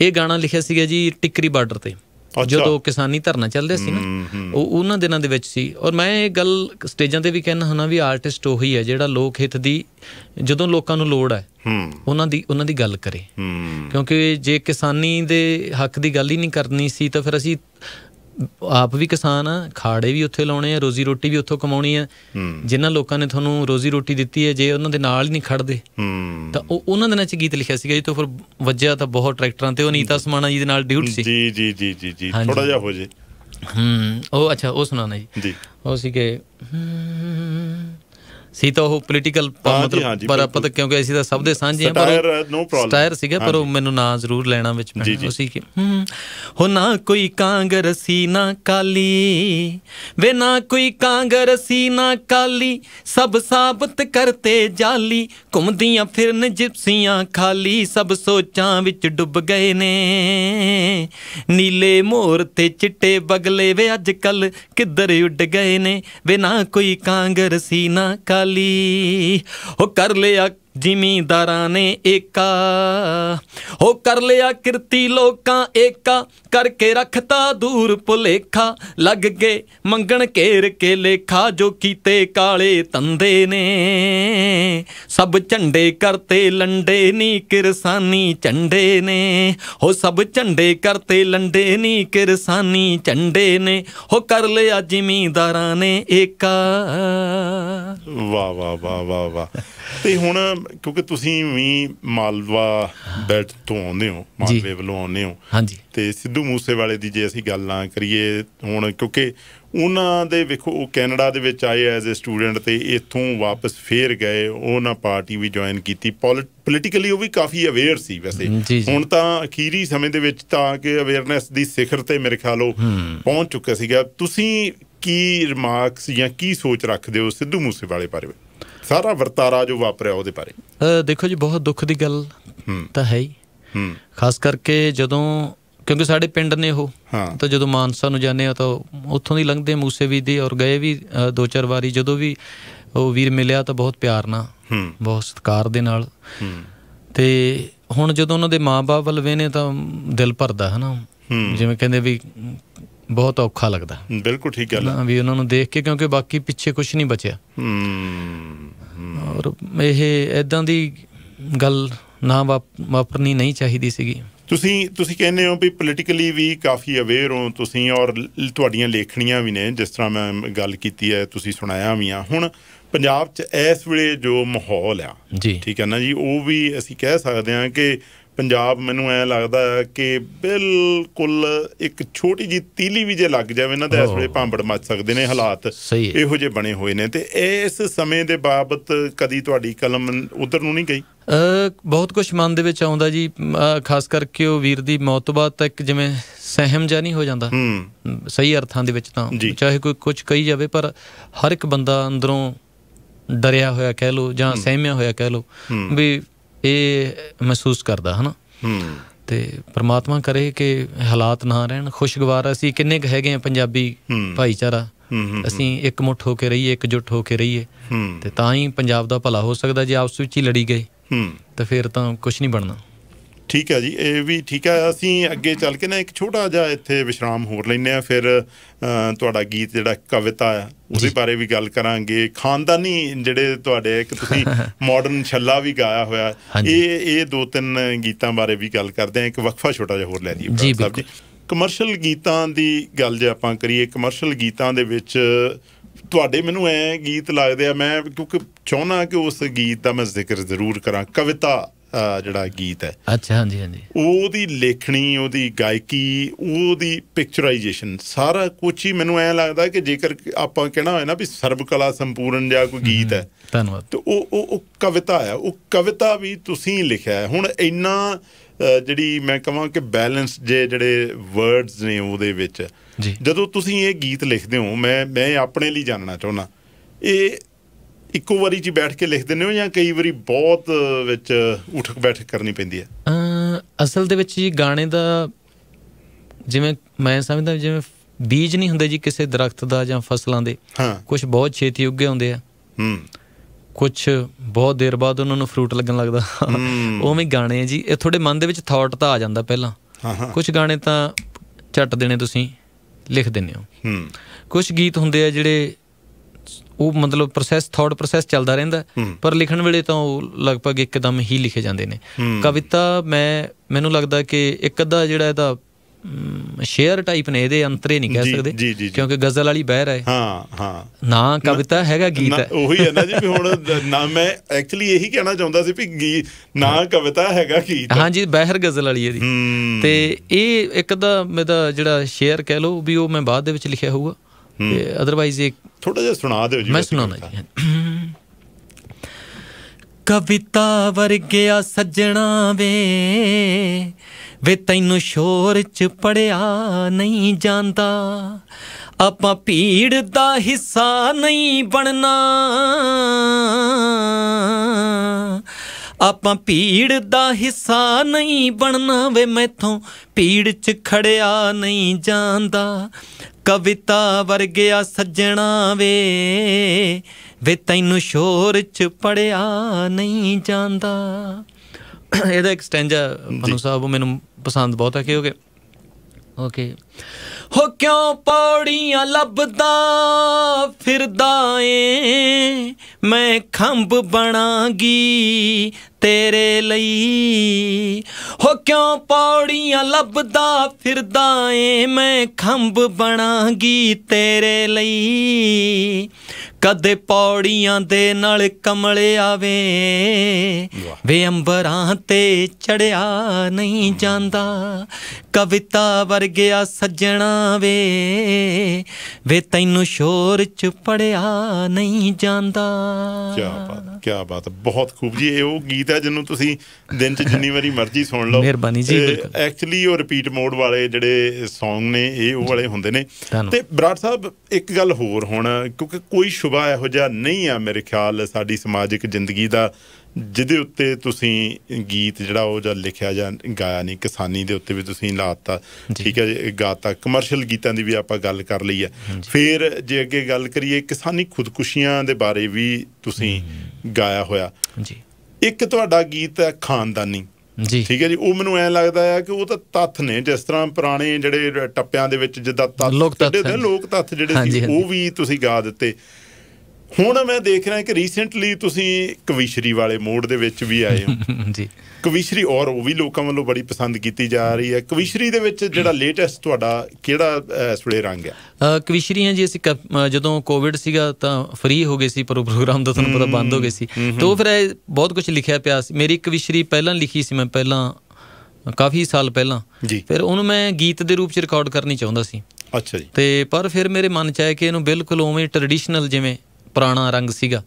ਇਹ ਗਾਣਾ ਲਿਖਿਆ ਸੀਗਾ ਜੀ ਟਿੱਕਰੀ ਬਾਰਡਰ ਤੇ ਜਦੋਂ ਕਿਸਾਨੀ ਧਰਨਾ ਚੱਲਦੇ ਸੀ ਨਾ ਉਹ ਉਹਨਾਂ ਦਿਨਾਂ ਦੇ ਵਿੱਚ ਸੀ ਔਰ ਮੈਂ ਇਹ ਗੱਲ ਸਟੇਜਾਂ ਤੇ ਵੀ ਕਹਿਣਾ ਹੁੰਦਾ ਵੀ ਆਰਟਿਸਟ ਉਹੀ ਹੈ ਜਿਹੜਾ ਲੋਕ ਹਿੱਤ ਦੀ ਜਦੋਂ ਲੋਕਾਂ ਨੂੰ ਲੋੜ ਹੈ ਉਹਨਾਂ ਦੀ ਉਹਨਾਂ ਦੀ ਗੱਲ ਕਰੇ ਕਿਉਂਕਿ ਜੇ ਕਿਸਾਨੀ ਦੇ ਹੱਕ ਦੀ ਗੱਲ ਹੀ ਨਹੀਂ ਕਰਨੀ ਸੀ ਤਾਂ ਫਿਰ ਅਸੀਂ ਆਪ ਵੀ ਕਿਸਾਨ ਆ ਖਾੜੇ ਵੀ ਉੱਥੇ ਲਾਉਣੇ ਆ ਰੋਜ਼ੀ ਰੋਟੀ ਵੀ ਉੱਥੋਂ ਕਮਾਉਣੀ ਆ ਜਿਨ੍ਹਾਂ ਲੋਕਾਂ ਨੇ ਤੁਹਾਨੂੰ ਰੋਜ਼ੀ ਰੋਟੀ ਦਿੱਤੀ ਹੈ ਜੇ ਉਹਨਾਂ ਦੇ ਨਾਲ ਹੀ ਨਹੀਂ ਖੜਦੇ ਤਾਂ ਉਹ ਉਹਨਾਂ ਦੇ ਨਾਲ 'ਚ ਗੀਤ ਲਿਖਿਆ ਸੀਗਾ ਜੀ ਤੋਂ ਫਿਰ ਵੱਜਿਆ ਤਾਂ ਬਹੁਤ ਟਰੈਕਟਰਾਂ ਤੇ ਉਹ ਨੀਤਾ ਸਮਾਣਾ ਜੀ ਦੇ ਨਾਲ ਡਿਊਟ ਸੀ ਜੀ ਜੀ ਜੀ ਜੀ ਜੀ ਥੋੜਾ ਜਿਹਾ ਹੋ ਜੇ ਹੂੰ ਉਹ ਅੱਛਾ ਉਹ ਸੁਣਾਣਾ ਜੀ ਜੀ ਉਹ ਸੀਗੇ ਸੀ ਤਾਂ ਉਹ ਪੋਲੀਟੀਕਲ ਮਤਲਬ ਪਰ ਆਪਾਂ ਤਾਂ ਕਿਉਂਕਿ ਅਸੀਂ ਤਾਂ ਸਭ ਦੇ ਸਾਂਝੇ ਆ ਪਰ ਨੋ ਪ੍ਰੋਬਲਮ ਸਟਾਇਰ ਸੀਗਾ ਪਰ ਉਹ ਮੈਨੂੰ ਨਾਂ ਜ਼ਰੂਰ ਲੈਣਾ ਵਿੱਚ ਪੈਣਾ ਸੀ ਕਿ ਹੋ ਨਾ ਕੋਈ ਕਾਂਗਰਸੀ ਨਾ ਕਾਲੀ ਵੇ ਨਾ ਕੋਈ ਕਾਂਗਰਸੀ ਨਾ ਕਾਲੀ ਸਭ ਸਾਬਤ ਕਰਤੇ ਜਾਲੀ ਘੁੰਮਦੀਆਂ ਫਿਰਨ ਜਿਪਸੀਆਂ ਖਾਲੀ ਸਭ ਸੋਚਾਂ ਵਿੱਚ ਡੁੱਬ ਗਏ ਨੇ ਨੀਲੇ ਮੋਰ ਤੇ ਚਿੱਟੇ ਬਗਲੇ ਵੇ ਅੱਜ ਕੱਲ ਕਿੱਧਰ ਉੱਡ ਗਏ ਨੇ ਵੇ ਨਾ ਕੋਈ ਕਾਂਗਰਸੀ ਨਾ ਕਾਲੀ ਖਿਆਲੀ ਉਹ ਕਰ ਲਿਆ ਜ਼ਿਮੀਂਦਾਰਾਂ ਨੇ ਏਕਾ ਹੋ ਕਰ ਲਿਆ ਕਿਰਤੀ ਲੋਕਾਂ ਏਕਾ ਕਰਕੇ ਰੱਖਤਾ ਦੂਰ ਭੁਲੇਖਾ ਲੱਗ ਗਏ ਮੰਗਣ ਘੇਰ ਕੇ ਲੇਖਾ ਜੋ ਕੀਤੇ ਕਾਲੇ ਤੰਦੇ ਨੇ ਸਭ ਝੰਡੇ ਕਰਤੇ ਲੰਡੇ ਨੀ ਕਿਰਸਾਨੀ ਝੰਡੇ ਨੇ ਹੋ ਸਭ ਝੰਡੇ ਕਰਤੇ ਲੰਡੇ ਨੀ ਕਿਰਸਾਨੀ ਝੰਡੇ ਨੇ ਹੋ ਕਰ ਲਿਆ ਜ਼ਿਮੀਂਦਾਰਾਂ ਨੇ ਏਕਾ ਵਾ ਵਾ ਵਾ ਵਾ ਵਾ ਤੇ ਹੁਣ ਕਿਉਂਕਿ ਤੁਸੀਂ ਵੀ ਮਾਲਵਾ ਬੈਲਟ ਤੋਂ ਆਉਂਦੇ ਹੋ ਮਾਲਵੇ ਵੱਲੋਂ ਆਉਂਦੇ ਹੋ ਹਾਂਜੀ ਤੇ ਸਿੱਧੂ ਮੂਸੇਵਾਲੇ ਦੀ ਜੇ ਅਸੀਂ ਗੱਲ ਨਾ ਕਰੀਏ ਹੁਣ ਕਿਉਂਕਿ ਉਹਨਾਂ ਦੇ ਵੇਖੋ ਉਹ ਕੈਨੇਡਾ ਦੇ ਵਿੱਚ ਆਏ ਐਜ਼ ਅ ਸਟੂਡੈਂਟ ਤੇ ਇੱਥੋਂ ਵਾਪਸ ਫੇਰ ਗਏ ਉਹਨਾਂ ਪਾਰਟੀ ਵੀ ਜੁਆਇਨ ਕੀਤੀ ਪੋਲੀਟੀਕਲੀ ਉਹ ਵੀ ਕਾਫੀ ਅਵੇਅਰ ਸੀ ਵੈਸੇ ਹੁਣ ਤਾਂ ਅਖੀਰੀ ਸਮੇਂ ਦੇ ਵਿੱਚ ਤਾਂ ਕਿ ਅਵੇਅਰਨੈਸ ਦੀ ਸਿਖਰ ਤੇ ਮੇਰੇ ਖਿਆਲੋਂ ਪਹੁੰਚ ਚੁੱਕਾ ਸੀਗਾ ਤੁਸੀਂ ਕੀ ਰਿਮਾਰਕਸ ਜਾਂ ਕੀ ਸੋਚ ਰੱਖਦੇ ਹੋ ਸਿੱਧੂ ਮੂਸੇਵਾਲੇ ਬਾਰੇ ਸਾਰਾ ਵਰਤਾਰਾ ਜੋ ਵਾਪਰਿਆ ਉਹਦੇ ਬਾਰੇ ਦੇਖੋ ਜੀ ਬਹੁਤ ਦੁੱਖ ਦੀ ਗੱਲ ਤਾਂ ਹੈ ਹੀ ਖਾਸ ਕਰਕੇ ਜਦੋਂ ਕਿਉਂਕਿ ਸਾਡੇ ਪਿੰਡ ਨੇ ਉਹ ਤਾਂ ਜਦੋਂ ਮਾਨਸਾ ਨੂੰ ਜਾਂਦੇ ਆ ਤਾਂ ਉੱਥੋਂ ਦੀ ਲੰਘਦੇ ਵੀ ਦੇ ਔਰ ਗਏ ਵੀ ਦੋ ਚਾਰ ਵਾਰੀ ਜਦੋਂ ਵੀ ਉਹ ਵੀਰ ਮਿਲਿਆ ਤਾਂ ਬਹੁਤ ਪਿਆਰ ਨਾਲ ਬਹੁਤ ਸਤਿਕਾਰ ਦੇ ਨਾਲ ਤੇ ਹੁਣ ਜਦੋਂ ਉਹਨਾਂ ਦੇ ਮਾਪੇ ਵੱਲ ਵੇਨੇ ਤਾਂ ਦਿਲ ਭਰਦਾ ਹੈ ਨਾ ਜਿਵੇਂ ਕਹਿੰਦੇ ਵੀ ਬਹੁਤ ਔਖਾ ਲੱਗਦਾ ਬਿਲਕੁਲ ਠੀਕ ਗੱਲ ਹੈ ਵੀ ਉਹਨਾਂ ਨੂੰ ਦੇਖ ਕੇ ਕਿਉਂਕਿ ਬਾਕੀ ਪਿੱਛੇ ਕੁਝ ਨਹੀਂ ਬਚਿਆ ਹੂੰ ਔਰ ਇਹ ਐਦਾਂ ਦੀ ਗੱਲ ਨਾ ਵਾਪਰਨੀ ਨਹੀਂ ਚਾਹੀਦੀ ਸੀਗੀ ਤੁਸੀਂ ਤੁਸੀਂ ਕਹਿੰਦੇ ਹੋ ਵੀ ਪੋਲੀਟੀਕਲੀ ਵੀ ਕਾਫੀ ਅਵੇਅਰ ਹੋ ਤੁਸੀਂ ਔਰ ਤੁਹਾਡੀਆਂ ਲੇਖਣੀਆਂ ਵੀ ਨੇ ਜਿਸ ਤਰ੍ਹਾਂ ਮੈਂ ਗੱਲ ਕੀਤੀ ਹੈ ਤੁਸੀਂ ਸੁਣਾਇਆ ਵੀ ਆ ਹੁਣ ਪੰਜਾਬ 'ਚ ਇਸ ਵੇਲੇ ਜੋ ਮਾਹੌਲ ਆ ਠੀਕ ਹੈ ਨਾ ਜੀ ਉਹ ਵੀ ਅਸੀਂ ਕਹਿ ਸਕਦੇ ਹਾਂ ਕਿ ਪੰਜਾਬ ਮੈਨੂੰ ਐ ਲੱਗਦਾ ਕਿ ਬਿਲਕੁਲ ਇੱਕ ਛੋਟੀ ਜੀ ਤੀਲੀ ਵੀ ਜੇ ਲੱਗ ਜਾਵੇ ਨਾ ਤਾਂ ਇਸ ਵੇਲੇ ਭਾਂਬੜ ਮੱਚ ਸਕਦੇ ਨੇ ਹਾਲਾਤ ਇਹੋ ਜੇ ਬਣੇ ਹੋਏ ਨੇ ਤੇ ਇਸ ਸਮੇਂ ਦੇ ਬਾਬਤ ਕਦੀ ਤੁਹਾਡੀ ਕਲਮ ਉਧਰ ਨੂੰ ਨਹੀਂ ਗਈ ਬਹੁਤ ਕੁਝ ਮਨ ਦੇ ਵਿੱਚ ਆਉਂਦਾ ਜੀ ਖਾਸ ਕਰਕੇ ਉਹ ਵੀਰ ਦੀ ਮੌਤ ਤੋਂ ਬਾਅਦ ਤੱਕ ਜਿਵੇਂ ਸਹਿਮ ਜਾ ਨਹੀਂ ਹੋ ਜਾਂਦਾ ਸਹੀ ਅਰਥਾਂ ਦੇ ਵਿੱਚ ਤਾਂ ਚਾਹੇ ਕੋਈ ਕੁਝ ਕਹੀ ਜਾਵੇ ਪਰ ਹਰ ਇੱਕ ਬੰਦਾ ਅੰਦਰੋਂ ਡਰਿਆ ਹੋਇਆ ਕਹਿ ਲੋ ਜਾਂ ਸਹਿਮਿਆ ਹੋਇਆ ਕਹਿ ਲੋ ਵੀ ਇਹ ਮਹਿਸੂਸ ਕਰਦਾ ਹਨਾ ਹੂੰ ਤੇ ਪ੍ਰਮਾਤਮਾ ਕਰੇ ਕਿ ਹਾਲਾਤ ਨਾ ਰਹਿਣ ਖੁਸ਼ਗਵਾਰ ਅਸੀਂ ਕਿੰਨੇ ਕ ਹੈਗੇ ਆ ਪੰਜਾਬੀ ਭਾਈਚਾਰਾ ਅਸੀਂ ਇੱਕ ਮੁੱਠ ਹੋ ਕੇ ਰਹੀਏ ਇੱਕ ਜੁੱਟ ਹੋ ਕੇ ਰਹੀਏ ਤੇ ਤਾਂ ਹੀ ਪੰਜਾਬ ਦਾ ਭਲਾ ਹੋ ਸਕਦਾ ਜੇ ਆਪਸ ਵਿੱਚ ਹੀ ਲੜੀ ਗਏ ਤਾਂ ਫਿਰ ਤਾਂ ਕੁਝ ਨਹੀਂ ਬਣਨਾ ਠੀਕ ਹੈ ਜੀ ਇਹ ਵੀ ਠੀਕ ਹੈ ਅਸੀਂ ਅੱਗੇ ਚੱਲ ਕੇ ਨਾ ਇੱਕ ਛੋਟਾ ਜਿਹਾ ਇੱਥੇ ਵਿਸ਼ਰਾਮ ਹੋਰ ਲੈਨੇ ਆ ਫਿਰ ਤੁਹਾਡਾ ਗੀਤ ਜਿਹੜਾ ਕਵਿਤਾ ਆ ਉਹਦੇ ਬਾਰੇ ਵੀ ਗੱਲ ਕਰਾਂਗੇ ਖਾਨਦਾਨੀ ਜਿਹੜੇ ਤੁਹਾਡੇ ਇੱਕ ਤੁਸੀਂ ਮਾਡਰਨ [LAUGHS] ਛੱਲਾ ਵੀ ਗਾਇਆ ਹੋਇਆ ਇਹ ਇਹ ਦੋ ਤਿੰਨ ਗੀਤਾਂ ਬਾਰੇ ਵੀ ਗੱਲ ਕਰਦੇ ਆ ਇੱਕ ਵਕਫਾ ਛੋਟਾ ਜਿਹਾ ਹੋਰ ਲੈ ਲਈਏ ਜੀ ਬਿਲਕੁਲ ਕਮਰਸ਼ੀਅਲ ਗੀਤਾਂ ਦੀ ਗੱਲ ਜੇ ਆਪਾਂ ਕਰੀਏ ਕਮਰਸ਼ੀਅਲ ਗੀਤਾਂ ਦੇ ਵਿੱਚ ਤੁਹਾਡੇ ਮੈਨੂੰ ਐ ਗੀਤ ਲੱਗਦੇ ਆ ਮੈਂ ਕਿਉਂਕਿ ਚਾਹਨਾ ਕਿ ਉਸ ਗੀਤ ਦਾ ਮੈਂ ਜ਼ਿਕਰ ਜ਼ਰੂਰ ਕਰਾਂ ਕਵਿਤਾ ਜਿਹੜਾ ਗੀਤ ਹੈ ਅੱਛਾ ਹਾਂਜੀ ਹਾਂਜੀ ਉਹਦੀ ਲੇਖਣੀ ਉਹਦੀ ਗਾਇਕੀ ਉਹਦੀ ਪਿਕਚਰਾਈਜੇਸ਼ਨ ਸਾਰਾ ਕੁਝ ਹੀ ਮੈਨੂੰ ਐ ਲੱਗਦਾ ਕਿ ਜੇਕਰ ਆਪਾਂ ਕਹਿਣਾ ਹੋਏ ਨਾ ਵੀ ਸਰਬ ਕਲਾ ਸੰਪੂਰਨ ਜਾਂ ਕੋਈ ਗੀਤ ਹੈ ਧੰਨਵਾਦ ਤੇ ਉਹ ਉਹ ਕਵਿਤਾ ਹੈ ਉਹ ਕਵਿਤਾ ਵੀ ਤੁਸੀਂ ਲਿਖਿਆ ਹੈ ਹੁਣ ਇੰਨਾ ਜਿਹੜੀ ਮੈਂ ਕਹਾਂ ਕਿ ਬੈਲੈਂਸ ਜੇ ਜਿਹੜੇ ਵਰਡਸ ਨੇ ਉਹਦੇ ਵਿੱਚ ਜਦੋਂ ਤੁਸੀਂ ਇਹ ਗੀਤ ਲਿਖਦੇ ਹੋ ਮੈਂ ਮੈਂ ਆਪਣੇ ਲਈ ਜਾਨਣਾ ਚਾਹੁੰਦਾ ਇਹ ਇੱਕੋ ਵਾਰੀ ਜੀ ਬੈਠ ਕੇ ਲਿਖ ਦਿੰਦੇ ਹੋ ਜਾਂ ਕਈ ਵਾਰੀ ਬਹੁਤ ਵਿੱਚ ਉਠਕ ਬੈਠਕ ਕਰਨੀ ਪੈਂਦੀ ਹੈ ਅਸਲ ਦੇ ਵਿੱਚ ਜੀ ਗਾਣੇ ਦਾ ਜਿਵੇਂ ਮੈਂ ਸਮਝਦਾ ਜਿਵੇਂ ਬੀਜ ਨਹੀਂ ਹੁੰਦੇ ਜੀ ਕਿਸੇ ਦਰਖਤ ਦਾ ਜਾਂ ਫਸਲਾਂ ਦੇ ਹਾਂ ਕੁਝ ਬਹੁਤ ਛੇਤੀ ਉੱਗੇ ਹੁੰਦੇ ਆ ਹੂੰ ਕੁਝ ਬਹੁਤ ਦੇਰ ਬਾਅਦ ਉਹਨਾਂ ਨੂੰ ਫਰੂਟ ਲੱਗਣ ਲੱਗਦਾ ਉਵੇਂ ਗਾਣੇ ਜੀ ਇਹ ਤੁਹਾਡੇ ਮਨ ਦੇ ਵਿੱਚ ਥਾਟ ਤਾਂ ਆ ਜਾਂਦਾ ਪਹਿਲਾਂ ਹਾਂ ਹਾਂ ਕੁਝ ਗਾਣੇ ਤਾਂ ਛੱਟ ਦੇਣੇ ਤੁਸੀਂ ਲਿਖ ਦਿੰਦੇ ਹੋ ਹੂੰ ਕੁਝ ਗੀਤ ਹੁੰਦੇ ਆ ਜਿਹੜੇ ਉਹ ਮਤਲਬ ਪ੍ਰੋਸੈਸ ਥਰਡ ਪ੍ਰੋਸੈਸ ਚੱਲਦਾ ਰਹਿੰਦਾ ਪਰ ਲਿਖਣ ਵੇਲੇ ਤਾਂ ਉਹ ਲਗਭਗ ਇੱਕਦਮ ਹੀ ਲਿਖੇ ਜਾਂਦੇ ਨੇ ਕਵਿਤਾ ਮੈਂ ਮੈਨੂੰ ਲੱਗਦਾ ਕਿ ਇੱਕ ਅੱਧਾ ਜਿਹੜਾ ਇਹਦਾ ਸ਼ੇਅਰ ਟਾਈਪ ਨੇ ਇਹਦੇ ਅੰਤਰੇ ਨਹੀਂ ਕਹਿ ਸਕਦੇ ਕਿਉਂਕਿ ਗਜ਼ਲ ਵਾਲੀ ਬਹਿਰ ਹੈ ਹਾਂ ਹਾਂ ਨਾ ਕਵਿਤਾ ਹੈਗਾ ਗੀਤ ਹੈ ਉਹੀ ਹੈ ਨਾ ਜੀ ਵੀ ਹੁਣ ਨਾ ਮੈਂ ਐਕਚੁਅਲੀ ਇਹੀ ਕਹਿਣਾ ਚਾਹੁੰਦਾ ਸੀ ਵੀ ਨਾ ਕਵਿਤਾ ਹੈਗਾ ਗੀਤ ਹਾਂ ਜੀ ਬਹਿਰ ਗਜ਼ਲ ਵਾਲੀ ਇਹਦੀ ਤੇ ਇਹ ਇੱਕ ਦਾ ਮੇਰਾ ਜਿਹੜਾ ਸ਼ੇਅਰ ਕਹਿ ਲਓ ਵੀ ਉਹ ਮੈਂ ਬਾਅਦ ਦੇ ਵਿੱਚ ਲਿਖਿਆ ਹੋਊਗਾ ਤੇ ਅਦਰਵਾਈਜ਼ ਇਹ ਥੋੜਾ ਜਿਹਾ ਸੁਣਾ ਦਿਓ ਜੀ ਮੈਂ ਸੁਣਾਉਣਾ ਜੀ ਕਵਿਤਾ ਵਰਗਿਆ ਸੱਜਣਾ ਵੇ ਵੇ ਤੈਨੂੰ ਸ਼ੋਰ ਚ ਪੜਿਆ ਨਹੀਂ ਜਾਂਦਾ ਆਪਾਂ ਭੀੜ ਦਾ ਹਿੱਸਾ ਨਹੀਂ ਬਣਨਾ ਆਪਾਂ ਭੀੜ ਦਾ ਹਿੱਸਾ ਨਹੀਂ ਬਣਨਾ ਵੇ ਮੈਥੋਂ ਭੀੜ 'ਚ ਖੜਿਆ ਨਹੀਂ ਜਾਂਦਾ ਕਵਿਤਾ ਵਰਗਿਆ ਸੱਜਣਾ ਵੇ ਵੇ ਤੈਨੂੰ ਸ਼ੋਰ ਚ ਪੜਿਆ ਨਹੀਂ ਜਾਂਦਾ ਇਹਦਾ ਇੱਕ ਸਟੈਂਜਾ ਮਨੂ ਸਾਹਿਬ ਮੈਨੂੰ ਪਸੰਦ ਬਹੁਤ ਆ ਕਿਉਂਕਿ ਓਕੇ ਹੋ ਕਿਉਂ ਪੌੜੀਆਂ ਲੱਭਦਾ ਫਿਰਦਾ ਏ ਮੈਂ ਖੰਭ ਬਣਾਂਗੀ ਤੇਰੇ ਲਈ ਹੋ ਕਿਉਂ ਪੌੜੀਆਂ ਲੱਭਦਾ ਫਿਰਦਾ ਏ ਮੈਂ ਖੰਭ ਬਣਾਂਗੀ ਤੇਰੇ ਲਈ ਕਦੇ ਪੌੜੀਆਂ ਦੇ ਨਾਲ ਕਮਲੇ ਆਵੇ ਵੇ ਅੰਬਰਾਂ ਤੇ ਚੜਿਆ ਨਹੀਂ ਜਾਂਦਾ ਕਵਿਤਾ ਵਰਗਿਆ ਸੱਜਣਾ ਵੇ ਵੇ ਤੈਨੂੰ ਸ਼ੋਰ ਚ ਪੜਿਆ ਨਹੀਂ ਜਾਂਦਾ ਕੀ ਬਾਤ ਕੀ ਬਾਤ ਬਹੁਤ ਖੂਬ ਜੀ ਇਹ ਉਹ ਗੀਤ ਹੈ ਜਿਹਨੂੰ ਤੁਸੀਂ ਦਿਨ ਚ ਜਿੰਨੀ ਵਾਰੀ ਮਰਜ਼ੀ ਸੁਣ ਲਓ ਮਿਹਰਬਾਨੀ ਜੀ ਬਿਲਕੁਲ ਐਕਚੁਅਲੀ ਉਹ ਰਿਪੀਟ ਮੋਡ ਵਾਲੇ ਜਿਹੜੇ Song ਨੇ ਇਹ ਉਹ ਵਾਲੇ ਹੁੰਦੇ ਨੇ ਤੇ ਬਰਾੜ ਸਾਹਿਬ ਇੱਕ ਗੱਲ ਹੋਰ ਹੁਣ ਕਿਉਂਕਿ ਕੋਈ ਸ਼ੁਭਾ ਇਹੋ ਜਿਹਾ ਨਹੀਂ ਆ ਮੇਰੇ ਖਿਆਲ ਸਾਡੀ ਸਮਾਜਿਕ ਜ਼ਿੰਦਗੀ ਦਾ ਜਿਹਦੇ ਉੱਤੇ ਤੁਸੀਂ ਗੀਤ ਜਿਹੜਾ ਉਹ ਜਾਂ ਲਿਖਿਆ ਜਾਂ ਗਾਇਆ ਨਹੀਂ ਕਿਸਾਨੀ ਦੇ ਉੱਤੇ ਵੀ ਤੁਸੀਂ ਲਾਤਾ ਠੀਕ ਹੈ ਗਾਤਾ ਕਮਰਸ਼ੀਅਲ ਗੀਤਾਂ ਦੀ ਵੀ ਆਪਾਂ ਗੱਲ ਕਰ ਲਈ ਹੈ ਫਿਰ ਜੇ ਅੱਗੇ ਗੱਲ ਕਰੀਏ ਕਿਸਾਨੀ ਖੁਦਕੁਸ਼ੀਆਂ ਦੇ ਬਾਰੇ ਵੀ ਤੁਸੀਂ ਗਾਇਆ ਹੋਇਆ ਜੀ ਇੱਕ ਤੁਹਾਡਾ ਗੀਤ ਹੈ ਖਾਨਦਾਨੀ ਜੀ ਠੀਕ ਹੈ ਜੀ ਉਹ ਮੈਨੂੰ ਐ ਲੱਗਦਾ ਆ ਕਿ ਉਹ ਤਾਂ ਤੱਥ ਨੇ ਜਿਸ ਤਰ੍ਹਾਂ ਪੁਰਾਣੇ ਜਿਹੜੇ ਟੱਪਿਆਂ ਦੇ ਵਿੱਚ ਜਿੱਦਾਂ ਤੱਥ ਲੋਕ ਤੱਥ ਜਿਹੜੇ ਸੀ ਉਹ ਵੀ ਤੁਸੀਂ ਗਾ ਦਿੱਤੇ ਹੁਣ ਮੈਂ ਦੇਖ ਰਿਹਾ ਕਿ ਰੀਸੈਂਟਲੀ ਤੁਸੀਂ ਕਵਿਸ਼ਰੀ ਵਾਲੇ ਮੋੜ ਦੇ ਵਿੱਚ ਵੀ ਆਏ ਹੋ [LAUGHS] ਜੀ ਕਵਿਸ਼ਰੀ ਔਰ ਉਹ ਵੀ ਲੋਕਾਂ ਵੱਲੋਂ ਬੜੀ ਪਸੰਦ ਕੀਤੀ ਜਾ ਰਹੀ ਹੈ ਕਵਿਸ਼ਰੀ ਦੇ ਵਿੱਚ ਜਿਹੜਾ ਲੇਟੈਸਟ ਤੁਹਾਡਾ ਕਿਹੜਾ ਇਸ ਵੇਲੇ ਰੰਗ ਹੈ ਹੈ ਜੀ ਅਸੀਂ ਜਦੋਂ ਕੋਵਿਡ ਸੀਗਾ ਤਾਂ ਫ੍ਰੀ ਹੋ ਗਏ ਸੀ ਪਰ ਉਹ ਪ੍ਰੋਗਰਾਮ ਤਾਂ ਤੁਹਾਨੂੰ ਪਤਾ ਬੰਦ ਹੋ ਗਏ ਸੀ ਤੋਂ ਫਿਰ ਬਹੁਤ ਕੁਝ ਲਿਖਿਆ ਪਿਆ ਸੀ ਮੇਰੀ ਕਵਿਸ਼ਰੀ ਪਹਿਲਾਂ ਲਿਖੀ ਸੀ ਮੈਂ ਪਹਿਲਾਂ ਕਾਫੀ ਸਾਲ ਪਹਿਲਾਂ ਫਿਰ ਉਹਨੂੰ ਮੈਂ ਗੀਤ ਦੇ ਰੂਪ 'ਚ ਰਿਕਾਰਡ ਕਰਨੀ ਚਾਹੁੰਦਾ ਸੀ ਅੱਛਾ ਜੀ ਤੇ ਪਰ ਫਿਰ ਮੇਰੇ ਮਨ 'ਚ ਆਇਆ ਕਿ ਇਹਨੂੰ ਬਿਲਕੁਲ ਉਵੇਂ ਟ੍ਰੈਡੀਸ਼ਨਲ ਜਿਵੇਂ ਪੁਰਾਣਾ ਰੰਗ ਸੀਗਾ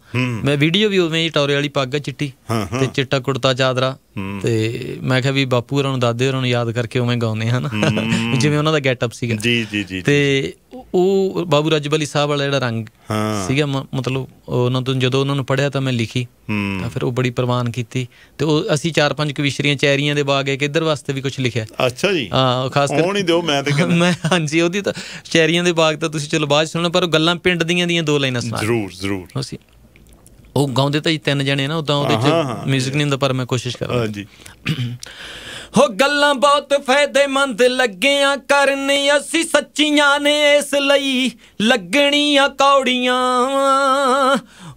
ਮੈਂ ਵੀਡੀਓ ਵੀ ਉਵੇਂ ਹੀ ਟੌਰੇ ਵਾਲੀ ਪੱਗ ਚਿੱਟੀ ਤੇ ਚਿੱਟਾ ਕੁੜਤਾ ਚਾਦਰਾ ਤੇ ਮੈਂ ਕਿਹਾ ਵੀ ਬਾਪੂ ਹਰਾਂ ਨੂੰ ਦਾਦੇ ਹਰਾਂ ਨੂੰ ਯਾਦ ਕਰਕੇ ਉਵੇਂ ਗਾਉਂਦੇ ਹਨ ਜਿਵੇਂ ਉਹਨਾਂ ਦਾ ਗੈਟਅਪ ਸੀਗਾ ਜੀ ਜੀ ਜੀ ਤੇ ਉਹ ਬਾਬੂ ਰਾਜਬਲੀ ਸਾਹਿਬ ਵਾਲਾ ਜਿਹੜਾ ਰੰਗ ਸੀਗਾ ਮਤਲਬ ਉਹਨਾਂ ਤੋਂ ਜਦੋਂ ਉਹਨਾਂ ਨੂੰ ਪੜਿਆ ਤਾਂ ਮੈਂ ਲਿਖੀ ਤਾਂ ਫਿਰ ਉਹ ਬੜੀ ਪ੍ਰਵਾਨ ਕੀਤੀ ਤੇ ਉਹ ਅਸੀਂ ਚਾਰ ਪੰਜ ਕਵਿਸ਼ਰੀਆਂ ਚੈਰੀਆਂ ਦੇ ਬਾਗੇ ਕਿੱਧਰ ਵਾਸਤੇ ਵੀ ਕੁਝ ਲਿਖਿਆ ਅੱਛਾ ਜੀ ਹਾਂ ਖਾਸ ਕਰਕੇ ਹੋਣੀ ਦਿਓ ਮੈਂ ਤੇ ਕਹਿੰਦਾ ਮੈਂ ਹਾਂਜੀ ਉਹਦੀ ਤਾਂ ਚੈਰੀਆਂ ਦੇ ਬਾਗ ਤਾਂ ਤੁਸੀਂ ਚਲੋ ਬਾਅਦ ਸੁਣਨਾ ਪਰ ਉਹ ਗੱਲਾਂ ਪਿੰਡ ਦੀਆਂ ਦੀਆਂ ਦੋ ਲਾਈਨਾਂ ਸੁਣਾ ਜ਼ਰੂਰ ਜ਼ਰੂਰ ਅਸੀਂ ਉਹ ਗਾਉਂਦੇ ਤਾਂ ਜੀ ਤਿੰਨ ਜਣੇ ਨਾ ਉਦਾਂ ਉਹਦੇ ਚ 뮤직 ਨਹੀਂ ਹੁੰਦਾ ਪਰ ਮੈਂ ਕੋਸ਼ਿਸ਼ ਕਰਾਂ ਹਾਂਜੀ [COUGHS] ਹੋ ਗੱਲਾਂ ਬਹੁਤ ਫਾਇਦੇਮੰਦ ਲੱਗੀਆਂ ਕਰਨ ਅਸੀਂ ਸੱਚੀਆਂ ਨੇ ਇਸ ਲਈ ਲੱਗਣੀਆਂ ਕੌੜੀਆਂ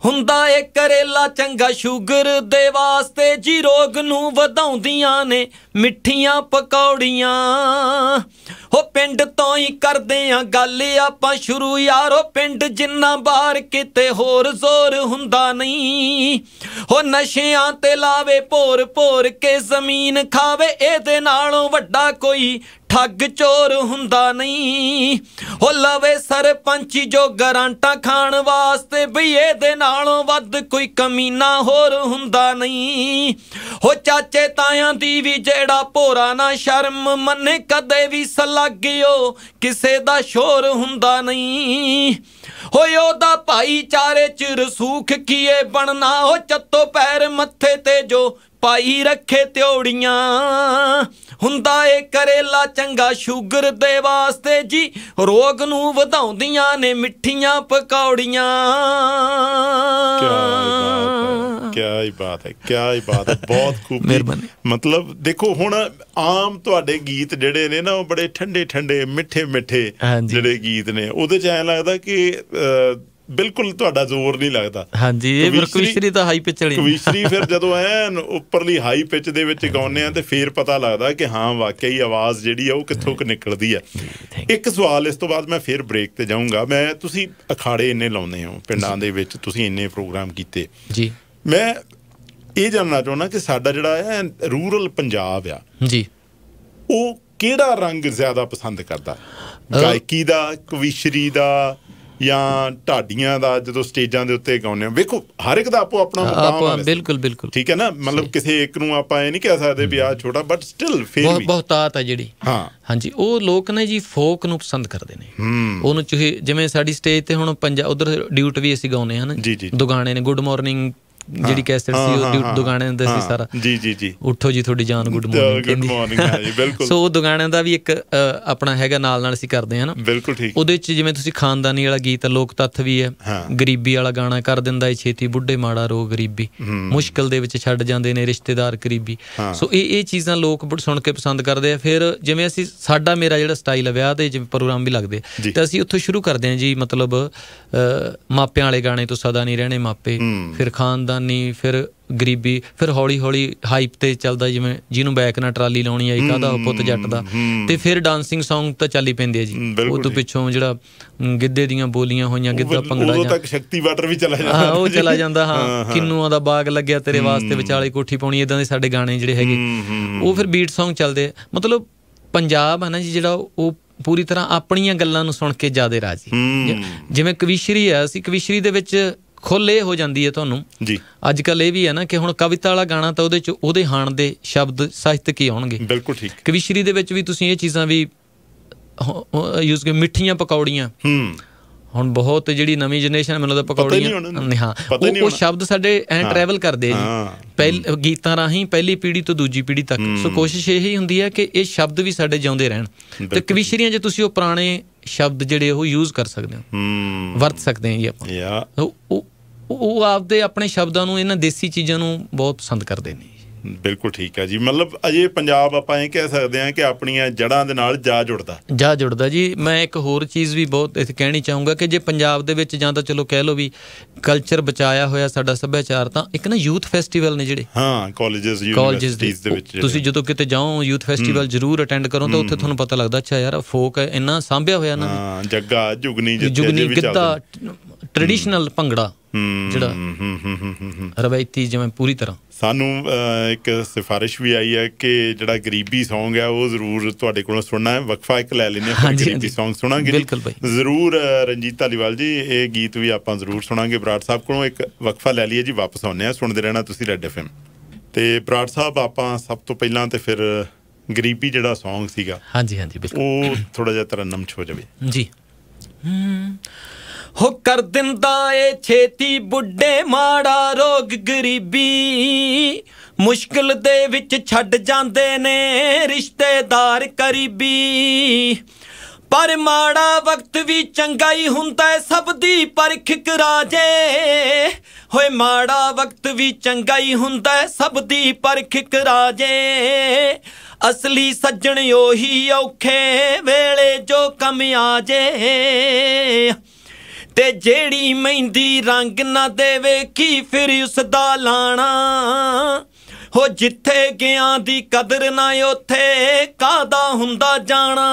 ਹੁੰਦਾ ਏ ਕਰੇਲਾ ਚੰਗਾ ਸ਼ੂਗਰ ਦੇ ਵਾਸਤੇ ਜੀ ਰੋਗ ਨੂੰ ਵਧਾਉਂਦੀਆਂ ਨੇ ਮਿੱਠੀਆਂ ਪਕੌੜੀਆਂ ਹੋ ਪਿੰਡ ਤੋਂ ਹੀ ਕਰਦੇ ਆ ਗੱਲ ਆਪਾਂ ਸ਼ੁਰੂ ਯਾਰੋ ਪਿੰਡ ਜਿੰਨਾ ਬਾਹਰ ਕਿਤੇ ਹੋਰ ਜ਼ੋਰ ਹੁੰਦਾ ਨਹੀਂ ਹੋ ਨਸ਼ਿਆਂ ਤੇ ਲਾਵੇ ਭੋਰ ਭੋਰ ਕੇ ਜ਼ਮੀਨ ਖਾਵੇ ਇਹਦੇ ਨਾਲੋਂ ਵੱਡਾ ਕੋਈ ਠੱਗ ਚੋਰ ਹੁੰਦਾ ਨਹੀਂ ਹੋ ਲਵੇ ਸਰਪੰਚ ਜੋ ਗਰੰਟਾ ਖਾਣ ਵਾਸਤੇ ਵੀ ਇਹਦੇ ਨਾਲੋਂ ਵੱਧ ਕੋਈ ਕਮੀਨਾ ਹੋਰ ਹੁੰਦਾ ਨਹੀਂ ਹੋ ਚਾਚੇ ਤਾਇਆਂ ਦੀ ਵੀ ਜਿਹੜਾ ਭੋਰਾ ਨਾ ਸ਼ਰਮ ਮੰਨੇ ਕਦੇ ਵੀ ਸਲ ਲੱਗਿਓ ਕਿਸੇ ਦਾ ਸ਼ੋਰ ਹੁੰਦਾ ਨਹੀਂ ਹੋਏ ਉਹਦਾ ਭਾਈਚਾਰੇ ਚ ਰਸੂਖ ਕੀਏ ਬਣਨਾ ਉਹ ਚੱਤੋ ਪੈਰ ਮੱਥੇ ਤੇ ਜੋ ਪਾਈ ਰੱਖੇ ਤਿਉੜੀਆਂ ਹੁੰਦਾ ਏ ਕਰੇਲਾ ਚੰਗਾ ਸ਼ੂਗਰ ਦੇ ਵਾਸਤੇ ਜੀ ਰੋਗ ਨੂੰ ਵਧਾਉਂਦੀਆਂ ਨੇ ਮਿੱਠੀਆਂ ਪਕੌੜੀਆਂ ਕਿਆ ਹੀ ਬਾਤ ਹੈ ਕਿਆ ਹੀ ਬਾਤ ਹੈ ਬਹੁਤ [LAUGHS] ਖੂਬ ਮਤਲਬ ਦੇਖੋ ਹੁਣ ਆਮ ਤੁਹਾਡੇ ਗੀਤ ਜਿਹੜੇ ਨੇ ਨਾ ਉਹ ਬੜੇ ਠੰਡੇ ਠੰਡੇ ਮਿੱਠੇ ਮਿੱਠੇ ਜਿਹੜੇ ਗੀਤ ਨੇ ਉਹਦੇ ਚ ਐ ਲੱਗਦਾ ਕਿ ਬਿਲਕੁਲ ਤੁਹਾਡਾ ਜ਼ੋਰ ਨਹੀਂ ਲੱਗਦਾ ਹਾਂਜੀ ਇਹ ਫਿਰ ਤਾਂ ਹਾਈ ਪਿਚ ਵਾਲੀ ਕਵੀਸ਼ਰੀ ਫਿਰ [LAUGHS] ਜਦੋਂ ਐਨ ਉੱਪਰਲੀ ਹਾਈ ਪਿਚ ਦੇ ਵਿੱਚ ਗਾਉਂਦੇ ਆ ਤੇ ਫਿਰ ਪਤਾ ਲੱਗਦਾ ਕਿ ਹਾਂ ਵਾਕਈ ਆਵਾਜ਼ ਜਿਹੜੀ ਆ ਉਹ ਕਿੱਥੋਂ ਕ ਨਿਕਲਦੀ ਆ ਇੱਕ ਸਵਾਲ ਇਸ ਤੋਂ ਬਾਅਦ ਮੈਂ ਫਿਰ ਬ੍ਰੇਕ ਤੇ ਜਾਊਂਗਾ ਮੈਂ ਤੁਸੀਂ ਅਖਾੜੇ ਇੰਨੇ ਲਾਉਂਦੇ ਹੋ ਪਿੰਡਾਂ ਦੇ ਵਿੱਚ ਤੁਸੀਂ ਇੰਨੇ ਪ੍ਰੋਗਰਾਮ ਕੀਤੇ ਜੀ ਮੈਂ ਇਹ ਜਾਣਨਾ ਚਾਹੁੰਦਾ ਕਿ ਸਾਡਾ ਜਿਹੜਾ ਹੈ ਰੂਰਲ ਪੰਜਾਬ ਆ ਜੀ ਉਹ ਕਿਹੜਾ ਰੰਗ ਜ਼ਿਆਦਾ ਪਸੰਦ ਕਰਦਾ ਗਾਇਕੀ ਦਾ ਕਵਿਸ਼ਰੀ ਦਾ ਜਾਂ ਢਾਡੀਆਂ ਦਾ ਜਦੋਂ ਸਟੇਜਾਂ ਦੇ ਉੱਤੇ ਗਾਉਂਦੇ ਆ ਵੇਖੋ ਹਰ ਇੱਕ ਦਾ ਆਪੋ ਆਪਣਾ ਮੁਕਾਮ ਹੈ ਬਿਲਕੁਲ ਬਿਲਕੁਲ ਠੀਕ ਹੈ ਨਾ ਮਤਲਬ ਕਿਸੇ ਇੱਕ ਨੂੰ ਆਪਾਂ ਇਹ ਨਹੀਂ ਕਹਿ ਸਕਦੇ ਵੀ ਆ ਛੋਟਾ ਬਟ ਸਟਿਲ ਫੇਰ ਵੀ ਬਹੁਤ ਬਹੁਤਾਤ ਹੈ ਜਿਹੜੀ ਹਾਂ ਹਾਂਜੀ ਉਹ ਲੋਕ ਨੇ ਜੀ ਫੋਕ ਨੂੰ ਪਸੰਦ ਕਰਦੇ ਨੇ ਉਹਨੂੰ ਜਿਵੇਂ ਸਾਡੀ ਸਟੇਜ ਤੇ ਹੁਣ ਪੰਜਾ ਉਧਰ ਡਿਊਟ ਵੀ ਅਸੀਂ ਗਾਉਂਦੇ ਹਾਂ ਨਾ ਦੁਗਾਣੇ ਨੇ ਗੁੱਡ ਮਾਰਨਿੰਗ ਜਿਹੜੀ ਕੈਸਟ ਸੀ ਉਹ ਦੁਕਾਨਾਂ ਅੰਦਰ ਸੀ ਸਾਰਾ ਜੀ ਜੀ ਜੀ ਉੱਠੋ ਜੀ ਤੁਹਾਡੀ ਜਾਨ ਗੁੱਡ ਮਾਰਨਿੰਗ ਗੁੱਡ ਮਾਰਨਿੰਗ ਹਾਂ ਜੀ ਬਿਲਕੁਲ ਸੋ ਉਹ ਦੁਕਾਨਾਂ ਦਾ ਵੀ ਇੱਕ ਆਪਣਾ ਹੈਗਾ ਨਾਲ ਨਾਲ ਅਸੀਂ ਕਰਦੇ ਹਾਂ ਨਾ ਬਿਲਕੁਲ ਠੀਕ ਉਹਦੇ ਵਿੱਚ ਜਿਵੇਂ ਤੁਸੀਂ ਖਾਨਦਾਨੀ ਵਾਲਾ ਗੀਤ ਲੋਕ ਤੱਥ ਵੀ ਹੈ ਗਰੀਬੀ ਵਾਲਾ ਗਾਣਾ ਕਰ ਦਿੰਦਾ ਏ ਛੇਤੀ ਬੁੱਢੇ ਮਾੜਾ ਰੋ ਗਰੀਬੀ ਮੁਸ਼ਕਲ ਦੇ ਵਿੱਚ ਛੱਡ ਜਾਂਦੇ ਨੇ ਰਿਸ਼ਤੇਦਾਰ ਗਰੀਬੀ ਸੋ ਇਹ ਇਹ ਚੀਜ਼ਾਂ ਲੋਕ ਸੁਣ ਕੇ ਪਸੰਦ ਕਰਦੇ ਆ ਫਿਰ ਜਿਵੇਂ ਅਸੀਂ ਸਾਡਾ ਮੇਰਾ ਜਿਹੜਾ ਸਟਾਈਲ ਹੈ ਵਿਆਹ ਦੇ ਜਿਵੇਂ ਪ੍ਰੋਗਰਾਮ ਵੀ ਲੱਗਦੇ ਤਾਂ ਅਸੀਂ ਉੱਥੋਂ ਸ਼ੁਰੂ ਕਰਦੇ ਹਾਂ ਜੀ ਮਤਲਬ ਮਾਪਿਆਂ ਵਾਲੇ ਗਾਣੇ ਤੋਂ ਸਦਾ ਨਹੀਂ ਰਹਿਣੇ ਮਾਪੇ ਫਿਰ ਖਾਨਦਾਨ ਨਾਕਾਦਾਨੀ ਫਿਰ ਗਰੀਬੀ ਫਿਰ ਹੌਲੀ ਹੌਲੀ ਹਾਈਪ ਤੇ ਚੱਲਦਾ ਜਿਵੇਂ ਜਿਹਨੂੰ ਬੈਕ ਨਾਲ ਟਰਾਲੀ ਲਾਉਣੀ ਆਈ ਕਾਦਾ ਪੁੱਤ ਜੱਟ ਦਾ ਤੇ ਫਿਰ ਡਾਂਸਿੰਗ Song ਤਾਂ ਚੱਲੀ ਪੈਂਦੇ ਆ ਜੀ ਉਹ ਤੋਂ ਪਿੱਛੋਂ ਜਿਹੜਾ ਗਿੱਧੇ ਦੀਆਂ ਬੋਲੀਆਂ ਹੋਈਆਂ ਗਿੱਧਾ ਪੰਗੜਾ ਜਾਂ ਉਹ ਤੱਕ ਸ਼ਕਤੀ ਵਾਟਰ ਵੀ ਚਲਾ ਜਾਂਦਾ ਹਾਂ ਉਹ ਚਲਾ ਜਾਂਦਾ ਹਾਂ ਕਿੰਨੂਆਂ ਦਾ ਬਾਗ ਲੱਗਿਆ ਤੇਰੇ ਵਾਸਤੇ ਵਿਚਾਲੇ ਕੋਠੀ ਪਾਉਣੀ ਇਦਾਂ ਦੇ ਸਾਡੇ ਗਾਣੇ ਜਿਹੜੇ ਹੈਗੇ ਉਹ ਫਿਰ ਬੀਟ Song ਚੱਲਦੇ ਮਤਲਬ ਪੰਜਾਬ ਹੈ ਨਾ ਜੀ ਜਿਹੜਾ ਉਹ ਪੂਰੀ ਤਰ੍ਹਾਂ ਆਪਣੀਆਂ ਗੱਲਾਂ ਨੂੰ ਸੁਣ ਕੇ ਜਿਆਦਾ ਰਾਜੀ ਜਿਵੇਂ ਕਵਿਸ਼ਰੀ ਆ ਅਸੀਂ ਕਵਿਸ਼ਰੀ ਦੇ ਵਿੱਚ ਖੁੱਲੇ ਹੋ ਜਾਂਦੀ ਹੈ ਤੁਹਾਨੂੰ ਜੀ ਅੱਜ ਕੱਲ ਇਹ ਵੀ ਹੈ ਨਾ ਕਿ ਹੁਣ ਕਵਿਤਾ ਵਾਲਾ ਗਾਣਾ ਤਾਂ ਉਹਦੇ ਚ ਉਹਦੇ ਹਾਣ ਦੇ ਸ਼ਬਦ ਸਾਹਿਤ ਕੀ ਹੋਣਗੇ ਬਿਲਕੁਲ ਠੀਕ ਕਵਿਸ਼ਰੀ ਦੇ ਵਿੱਚ ਵੀ ਤੁਸੀਂ ਇਹ ਚੀਜ਼ਾਂ ਵੀ ਯੂਜ਼ ਕਰ ਮਿੱਠੀਆਂ ਪਕੌੜੀਆਂ ਹੂੰ ਹੁਣ ਬਹੁਤ ਜਿਹੜੀ ਨਵੀਂ ਜਨਰੇਸ਼ਨ ਮੈਨੂੰ ਤਾਂ ਪਕੌੜੀਆਂ ਨਹੀਂ ਹਾਂ ਉਹ ਸ਼ਬਦ ਸਾਡੇ ਐ ਟਰੈਵਲ ਕਰਦੇ ਜੀ ਪਹਿਲ ਗੀਤਾਂ ਰਾਹੀਂ ਪਹਿਲੀ ਪੀੜ੍ਹੀ ਤੋਂ ਦੂਜੀ ਪੀੜ੍ਹੀ ਤੱਕ ਸੋ ਕੋਸ਼ਿਸ਼ ਇਹ ਹੀ ਹੁੰਦੀ ਹੈ ਕਿ ਇਹ ਸ਼ਬਦ ਵੀ ਸਾਡੇ ਜਿਉਂਦੇ ਰਹਿਣ ਤੇ ਕਵਿਸ਼ਰੀਆਂ ਜੇ ਤੁਸੀਂ ਉਹ ਪੁਰਾਣੇ ਸ਼ਬਦ ਜਿਹੜੇ ਉਹ ਯੂਜ਼ ਕਰ ਸਕਦੇ ਹਾਂ ਵਰਤ ਸਕਦੇ ਹਾਂ ਜੀ ਆਪਾਂ ਉਹ ਉਹ ਆਪਦੇ ਆਪਣੇ ਸ਼ਬਦਾਂ ਨੂੰ ਇਹਨਾਂ ਦੇਸੀ ਚੀਜ਼ਾਂ ਨੂੰ ਬਹੁਤ ਪਸੰਦ ਕਰਦੇ ਨੇ ਬਿਲਕੁਲ ਠੀਕ ਹੈ ਜੀ ਮਤਲਬ ਅਜੇ ਪੰਜਾਬ ਆਪਾਂ ਇਹ ਕਹਿ ਸਕਦੇ ਹਾਂ ਕਿ ਆਪਣੀਆਂ ਜੜਾਂ ਦੇ ਨਾਲ ਜਾ ਜੁੜਦਾ ਜਾ ਜੁੜਦਾ ਜੀ ਮੈਂ ਇੱਕ ਹੋਰ ਚੀਜ਼ ਵੀ ਬਹੁਤ ਇੱਥੇ ਕਹਿਣੀ ਚਾਹੂੰਗਾ ਕਿ ਜੇ ਪੰਜਾਬ ਦੇ ਵਿੱਚ ਜਾਂ ਤਾਂ ਚਲੋ ਕਹਿ ਲਓ ਵੀ ਕਲਚਰ ਬਚਾਇਆ ਹੋਇਆ ਸਾਡਾ ਸੱਭਿਆਚਾਰ ਤਾਂ ਇੱਕ ਨਾ ਯੂਥ ਫੈਸਟੀਵਲ ਨੇ ਜਿਹੜੇ ਹਾਂ ਕਾਲਜਸ ਯੂਨੀਵਰਸਿਟੀਜ਼ ਦੇ ਵਿੱਚ ਤੁਸੀਂ ਜਦੋਂ ਕਿਤੇ ਜਾਓ ਯੂਥ ਫੈਸਟੀਵਲ ਜ਼ਰੂਰ ਅਟੈਂਡ ਕਰੋ ਤਾਂ ਉੱਥੇ ਤੁਹਾਨੂੰ ਪਤਾ ਲੱਗਦਾ ਅੱਛਾ ਯਾਰ ਫੋਕ ਇੰਨਾ ਸਾਂਭਿਆ ਹੋਇਆ ਨਾ ਹਾਂ ਜੱਗਾ ਜੁਗਨੀ ਜਿੱਥੇ ਵੀ ਚੱਲਦਾ ਟ੍ਰੈਡੀਸ਼ਨਲ ਭੰਗੜਾ ਜਿਹੜਾ ਰਵਾਇਤੀ ਜਿਵੇਂ ਪੂਰੀ ਤਰ੍ਹਾਂ ਸਾਨੂੰ ਇੱਕ ਸਿਫਾਰਿਸ਼ ਵੀ ਆਈ ਹੈ ਕਿ ਜਿਹੜਾ ਗਰੀਬੀ Song ਹੈ ਉਹ ਜ਼ਰੂਰ ਤੁਹਾਡੇ ਕੋਲੋਂ ਸੁਣਨਾ ਹੈ ਵਕਫਾ ਇੱਕ ਲੈ ਲੈਨੇ ਹਾਂ ਗਰੀਬੀ Song ਸੁਣਾਂਗੇ ਬਿਲਕੁਲ ਭਾਈ ਜ਼ਰੂਰ ਰਣਜੀਤ ਧਾਲੀਵਾਲ ਜੀ ਇਹ ਗੀਤ ਵੀ ਆਪਾਂ ਜ਼ਰੂਰ ਸੁਣਾਂਗੇ ਬਰਾੜ ਸਾਹਿਬ ਕੋਲੋਂ ਇੱਕ ਵਕਫਾ ਲੈ ਲਈਏ ਜੀ ਵਾਪਸ ਆਉਨੇ ਆ ਸੁਣਦੇ ਰਹਿਣਾ ਤੁਸੀਂ ਰੈਡ ਐਫਐਮ ਤੇ ਬਰਾੜ ਸਾਹਿਬ ਆਪਾਂ ਸਭ ਤੋਂ ਪਹਿਲਾਂ ਤੇ ਫਿਰ ਗਰੀਬੀ ਜਿਹੜਾ Song ਸੀਗਾ ਹਾਂਜੀ ਹਾਂਜੀ ਬਿਲਕੁਲ ਉਹ ਥੋੜਾ ਜਿਹਾ ਤਰਨਮ ਹੋ ਜਾਵੇ ਜੀ ਹੂੰ ਹੋ ਕਰ ਦਿੰਦਾ ਏ ਛੇਤੀ ਬੁੱਢੇ ਮਾੜਾ ਰੋਗ ਗਰੀਬੀ ਮੁਸ਼ਕਲ ਦੇ ਵਿੱਚ ਛੱਡ ਜਾਂਦੇ ਨੇ ਰਿਸ਼ਤੇਦਾਰ ਕਰੀਬੀ ਪਰ ਮਾੜਾ ਵਕਤ ਵੀ ਚੰਗਾ ਹੀ ਹੁੰਦਾ ਸਭ ਦੀ ਪਰਖ ਕਰਾਜੇ ਹੋਏ ਮਾੜਾ ਵਕਤ ਵੀ ਚੰਗਾ ਹੀ ਹੁੰਦਾ ਸਭ ਦੀ ਪਰਖ ਕਰਾਜੇ ਅਸਲੀ ਸੱਜਣ ਉਹੀ ਔਖੇ ਵੇਲੇ ਜੋ ਕਮ ਆਜੇ ਤੇ ਜਿਹੜੀ ਮਹਿੰਦੀ ਰੰਗ ਨਾ ਦੇਵੇ ਕੀ ਫਿਰ ਉਸ ਦਾ ਲਾਣਾ ਹੋ ਜਿੱਥੇ ਗਿਆ ਦੀ ਕਦਰ ਨਾ ਉਥੇ ਕਾਦਾ ਹੁੰਦਾ ਜਾਣਾ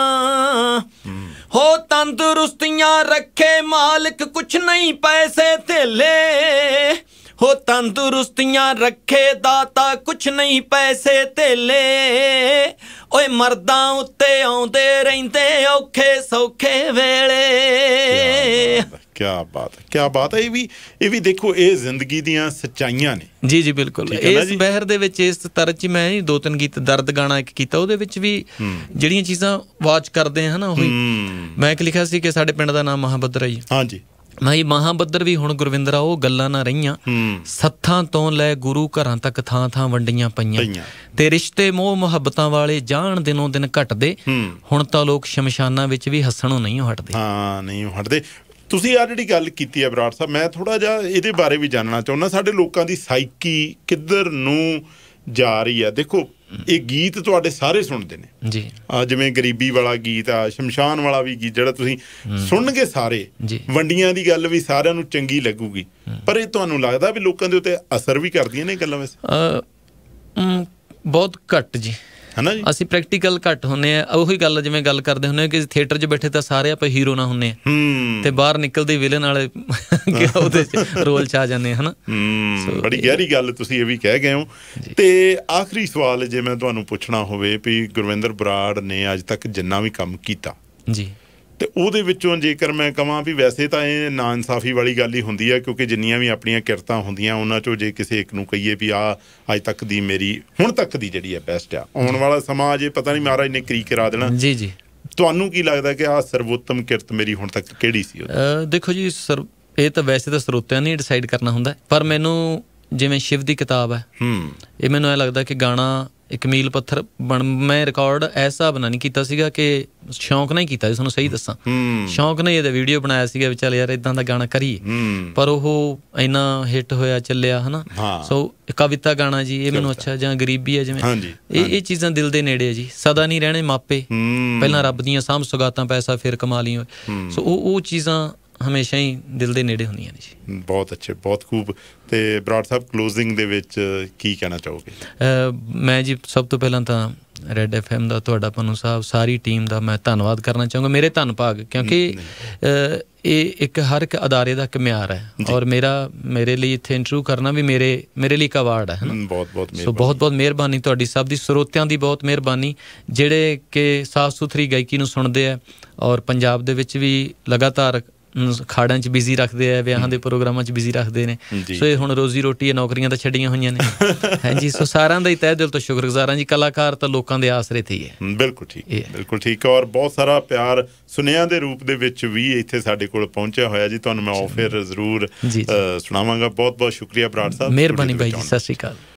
ਹੋ ਤੰਦਰੁਸਤੀਆਂ ਰੱਖੇ ਮਾਲਕ ਕੁਛ ਨਹੀਂ ਪੈਸੇ ਥੇਲੇ ਹੋ ਤੰਦਰੁਸਤੀਆਂ ਰੱਖੇ ਦਾਤਾ ਕੁਛ ਨਹੀਂ ਪੈਸੇ ਥੇਲੇ ਓਏ ਮਰਦਾਂ ਉੱਤੇ ਆਉਂਦੇ ਰਹਿੰਦੇ ਔਖੇ ਸੌਖੇ ਵੇਲੇ ਕਿਆ ਬਾਤ ਹੈ ਕਿਆ ਬਾਤ ਹੈ ਇਹ ਵੀ ਇਹ ਵੀ ਦੇਖੋ ਇਹ ਜ਼ਿੰਦਗੀ ਦੀਆਂ ਸਚਾਈਆਂ ਨੇ ਜੀ ਜੀ ਬਿਲਕੁਲ ਇਸ ਬਹਿਰ ਦੇ ਵਿੱਚ ਇਸ ਤਰ੍ਹਾਂ ਚ ਮੈਂ ਦੋ ਤਿੰਨ ਗੀਤ ਦਰਦ ਗਾਣਾ ਇੱਕ ਕੀਤਾ ਉਹਦੇ ਵਿੱਚ ਵੀ ਜਿਹੜੀਆਂ ਚੀਜ਼ਾਂ ਵਾਚ ਕਰਦੇ ਹਨਾ ਉਹ ਮੈਂ ਇੱਕ ਲਿਖਿਆ ਸੀ ਕਿ ਸਾਡੇ ਪਿੰਡ ਦਾ ਨਾਮ ਮਹਾਬੱਦਰ ਹੈ ਜੀ ਹਾਂਜੀ ਮੈਂ ਇਹ ਮਹਾਬੱਦਰ ਵੀ ਹੁਣ ਗੁਰਵਿੰਦਰਾ ਉਹ ਗੱਲਾਂ ਨਾ ਰਹੀਆਂ ਸੱਥਾਂ ਤੋਂ ਲੈ ਗੁਰੂ ਘਰਾਂ ਤੱਕ ਥਾਂ ਥਾਂ ਵੰਡੀਆਂ ਪਈਆਂ ਤੇ ਰਿਸ਼ਤੇ ਮੋਹ ਮੁਹੱਬਤਾਂ ਵਾਲੇ ਜਾਣ ਦਿਨੋਂ ਦਿਨ ਘਟਦੇ ਹੁਣ ਤਾਂ ਲੋਕ ਸ਼ਮਸ਼ਾਨਾਂ ਵਿੱਚ ਵੀ ਹੱਸਣੋਂ ਨਹੀਂ ਹਟਦੇ ਹਾਂ ਨਹੀਂ ਹਟਦੇ ਤੁਸੀਂ ਆ ਜਿਹੜੀ ਗੱਲ ਕੀਤੀ ਹੈ ਬਰਾੜ ਸਾਹਿਬ ਮੈਂ ਥੋੜਾ ਜਿਹਾ ਇਹਦੇ ਬਾਰੇ ਵੀ ਜਾਨਣਾ ਚਾਹੁੰਦਾ ਸਾਡੇ ਲੋਕਾਂ ਦੀ ਸਾਈਕੀ ਕਿੱਧਰ ਨੂੰ ਜਾ ਰਹੀ ਹੈ ਦੇਖੋ ਇਹ ਗੀਤ ਤੁਹਾਡੇ ਸਾਰੇ ਸੁਣਦੇ ਨੇ ਜੀ ਆ ਜਿਵੇਂ ਗਰੀਬੀ ਵਾਲਾ ਗੀਤ ਆ ਸ਼ਮਸ਼ਾਨ ਵਾਲਾ ਵੀ ਗੀਤ ਜਿਹੜਾ ਤੁਸੀਂ ਸੁਣਨਗੇ ਸਾਰੇ ਵੰਡੀਆਂ ਦੀ ਗੱਲ ਵੀ ਸਾਰਿਆਂ ਨੂੰ ਚੰਗੀ ਲੱਗੂਗੀ ਪਰ ਇਹ ਤੁਹਾਨੂੰ ਲੱਗਦਾ ਵੀ ਲੋਕਾਂ ਦੇ ਉੱਤੇ ਅਸਰ ਵੀ ਕਰਦੀਆਂ ਨੇ ਗੱਲਾਂ ਵੈਸੇ ਬਹੁਤ ਘੱਟ ਜੀ ਹਨਾ ਜੀ ਅਸੀਂ ਪ੍ਰੈਕਟੀਕਲ ਘੱਟ ਹੁੰਨੇ ਆ ਉਹੀ ਗੱਲ ਜਿਵੇਂ ਗੱਲ ਕਰਦੇ ਹੁੰਨੇ ਕਿ ਥੀਏਟਰ 'ਚ ਬੈਠੇ ਤਾਂ ਸਾਰੇ ਆਪਾਂ ਹੀਰੋ ਨਾ ਹੁੰਨੇ ਆ ਤੇ ਬਾਹਰ ਨਿਕਲਦੇ ਵਿਲਨ ਵਾਲੇ ਉਹਦੇ 'ਚ ਰੋਲ 'ਚ ਆ ਜਾਂਦੇ ਹਨਾ ਬੜੀ ਗਹਿਰੀ ਗੱਲ ਤੁਸੀਂ ਇਹ ਵੀ ਕਹਿ ਗਏ ਹੋ ਤੇ ਆਖਰੀ ਸਵਾਲ ਜੇ ਮੈਂ ਤੁਹਾਨੂੰ ਪੁੱਛਣਾ ਹੋਵੇ ਵੀ ਗੁਰਵਿੰਦਰ ਬਰਾੜ ਨੇ ਅੱਜ ਤੱਕ ਜਿੰਨਾ ਵੀ ਕੰਮ ਕੀਤਾ ਜੀ ਤੇ ਉਹਦੇ ਵਿੱਚੋਂ ਜੇਕਰ ਮੈਂ ਕਹਾਂ ਵੀ ਵੈਸੇ ਤਾਂ ਇਹ ਨਾ ਇਨਸਾਫੀ ਵਾਲੀ ਗੱਲ ਹੀ ਹੁੰਦੀ ਹੈ ਕਿਉਂਕਿ ਜਿੰਨੀਆਂ ਵੀ ਆਪਣੀਆਂ ਕਿਰਤਾਂ ਹੁੰਦੀਆਂ ਉਹਨਾਂ ਚੋਂ ਜੇ ਕਿਸੇ ਇੱਕ ਨੂੰ ਕਹੀਏ ਵੀ ਆ ਅੱਜ ਤੱਕ ਦੀ ਮੇਰੀ ਹੁਣ ਤੱਕ ਦੀ ਜਿਹੜੀ ਹੈ ਬੈਸਟ ਆ ਆਉਣ ਵਾਲਾ ਸਮਾਂ ਅਜੇ ਪਤਾ ਨਹੀਂ ਮਹਾਰਾਜ ਨੇ ਕੀ ਕਰਾ ਦੇਣਾ ਜੀ ਜੀ ਤੁਹਾਨੂੰ ਕੀ ਲੱਗਦਾ ਕਿ ਆ ਸਰਵੋਤਮ ਕਿਰਤ ਮੇਰੀ ਹੁਣ ਤੱਕ ਕਿਹੜੀ ਸੀ ਦੇਖੋ ਜੀ ਸਰ ਇਹ ਤਾਂ ਵੈਸੇ ਤਾਂ ਸਰੋਤਿਆਂ ਨੇ ਡਿਸਾਈਡ ਕਰਨਾ ਹੁੰਦਾ ਪਰ ਮੈਨੂੰ ਜਿਵੇਂ ਸ਼ਿਵ ਦੀ ਕਿਤਾਬ ਹੈ ਹੂੰ ਇਹ ਮੈਨੂੰ ਇਹ ਲੱਗਦਾ ਕਿ ਗਾਣਾ ਇੱਕ ਮੀਲ ਪੱਥਰ ਬਣ ਮੈਂ ਰਿਕਾਰਡ ਐਸਾ ਬਣਾ ਨਹੀਂ ਕੀਤਾ ਸੀਗਾ ਕਿ ਸ਼ੌਂਕ ਨਾਲ ਹੀ ਕੀਤਾ ਜੀ ਤੁਹਾਨੂੰ ਸਹੀ ਦੱਸਾਂ ਸ਼ੌਂਕ ਨਾਲ ਇਹਦਾ ਵੀਡੀਓ ਬਣਾਇਆ ਸੀਗਾ ਵੀ ਚੱਲ ਯਾਰ ਇਦਾਂ ਦਾ ਗਾਣਾ ਕਰੀਏ ਪਰ ਉਹ ਇੰਨਾ ਹਿੱਟ ਹੋਇਆ ਚੱਲਿਆ ਹਨਾ ਸੋ ਕਵਿਤਾ ਗਾਣਾ ਜੀ ਇਹ ਮੈਨੂੰ ਅੱਛਾ ਜਾਂ ਗਰੀਬੀ ਹੈ ਜਿਵੇਂ ਇਹ ਇਹ ਚੀਜ਼ਾਂ ਦਿਲ ਦੇ ਨੇੜੇ ਹੈ ਜੀ ਸਦਾ ਨਹੀਂ ਰਹਿਣੇ ਮਾਪੇ ਪਹਿਲਾਂ ਰੱਬ ਦੀਆਂ ਸਾਂਭ ਸੁਗਾਤਾਂ ਪੈਸਾ ਫਿਰ ਕਮਾ ਲਈ ਸੋ ਉਹ ਉਹ ਚੀਜ਼ਾਂ ਹਮੇਸ਼ਾ ਹੀ ਦਿਲ ਦੇ ਨੇੜੇ ਹੁੰਦੀਆਂ ਨੇ ਜੀ ਬਹੁਤ ਅੱਛੇ ਬਹੁਤ ਖੂਬ ਤੇ ਬਰਾੜ ਸਾਹਿਬ ਕਲੋਜ਼ਿੰਗ ਦੇ ਵਿੱਚ ਕੀ ਕਹਿਣਾ ਚਾਹੋਗੇ ਮੈਂ ਜੀ ਸਭ ਤੋਂ ਪਹਿਲਾਂ ਤਾਂ ਰੈਡ ਐਫਐਮ ਦਾ ਤੁਹਾਡਾ ਪਨੂ ਸਾਹਿਬ ਸਾਰੀ ਟੀਮ ਦਾ ਮੈਂ ਧੰਨਵਾਦ ਕਰਨਾ ਚਾਹੁੰਗਾ ਮੇਰੇ ਧੰਨ ਭਾਗ ਕਿਉਂਕਿ ਇਹ ਇੱਕ ਹਰ ਇੱਕ ਅਦਾਰੇ ਦਾ ਇੱਕ ਮਿਆਰ ਹੈ ਔਰ ਮੇਰਾ ਮੇਰੇ ਲਈ ਇੱਥੇ ਇੰਟਰਵਿਊ ਕਰਨਾ ਵੀ ਮੇਰੇ ਮੇਰੇ ਲਈ ਇੱਕ ਅਵਾਰਡ ਹੈ ਬਹੁਤ ਬਹੁਤ ਮਿਹਰਬਾਨੀ ਸੋ ਬਹੁਤ ਬਹੁਤ ਮਿਹਰਬਾਨੀ ਤੁਹਾਡੀ ਸਭ ਦੀ ਸਰੋਤਿਆਂ ਦੀ ਬਹੁਤ ਮਿਹਰਬਾਨੀ ਜਿਹੜੇ ਕਿ ਸਾਫ ਸੁਥਰੀ ਗਾਇਕੀ ਨੂੰ ਸੁਣਦੇ ਆ ਔਰ ਪੰਜਾਬ ਦੇ ਵਿੱਚ ਵੀ ਲਗਾਤਾਰ ਖਾੜਾਂ 'ਚ ਬਿਜ਼ੀ ਰੱਖਦੇ ਆ ਵਿਆਹਾਂ ਦੇ ਪ੍ਰੋਗਰਾਮਾਂ 'ਚ ਬਿਜ਼ੀ ਰੱਖਦੇ ਨੇ ਸੋ ਇਹ ਹੁਣ ਰੋਜ਼ੀ ਰੋਟੀ ਇਹ ਨੌਕਰੀਆਂ ਤਾਂ ਛੱਡੀਆਂ ਹੋਈਆਂ ਨੇ [LAUGHS] ਹਾਂਜੀ ਸੋ ਸਾਰਿਆਂ ਦਾ ਹੀ ਤਹਿ ਦਿਲ ਤੋਂ ਸ਼ੁਕਰਗੁਜ਼ਾਰਾਂ ਜੀ ਕਲਾਕਾਰ ਤਾਂ ਲੋਕਾਂ ਦੇ ਆਸਰੇ ਤੇ ਹੀ ਹੈ ਬਿਲਕੁਲ ਠੀਕ ਬਿਲਕੁਲ ਠੀਕ ਔਰ ਬਹੁਤ ਸਾਰਾ ਪਿਆਰ ਸੁਨੇਹਾਂ ਦੇ ਰੂਪ ਦੇ ਵਿੱਚ ਵੀ ਇੱਥੇ ਸਾਡੇ ਕੋਲ ਪਹੁੰਚਿਆ ਹੋਇਆ ਜੀ ਤੁਹਾਨੂੰ ਮੈਂ ਆਫਰ ਜ਼ਰੂਰ ਸੁਣਾਵਾਂਗਾ ਬਹੁਤ ਬਹੁਤ ਸ਼ੁਕਰੀਆ ਬਰਾੜ ਸਾਹਿਬ ਮਿਹਰਬਾਨੀ ਭਾਈ ਜੀ ਸਤਿ ਸ਼੍ਰੀ ਅਕਾਲ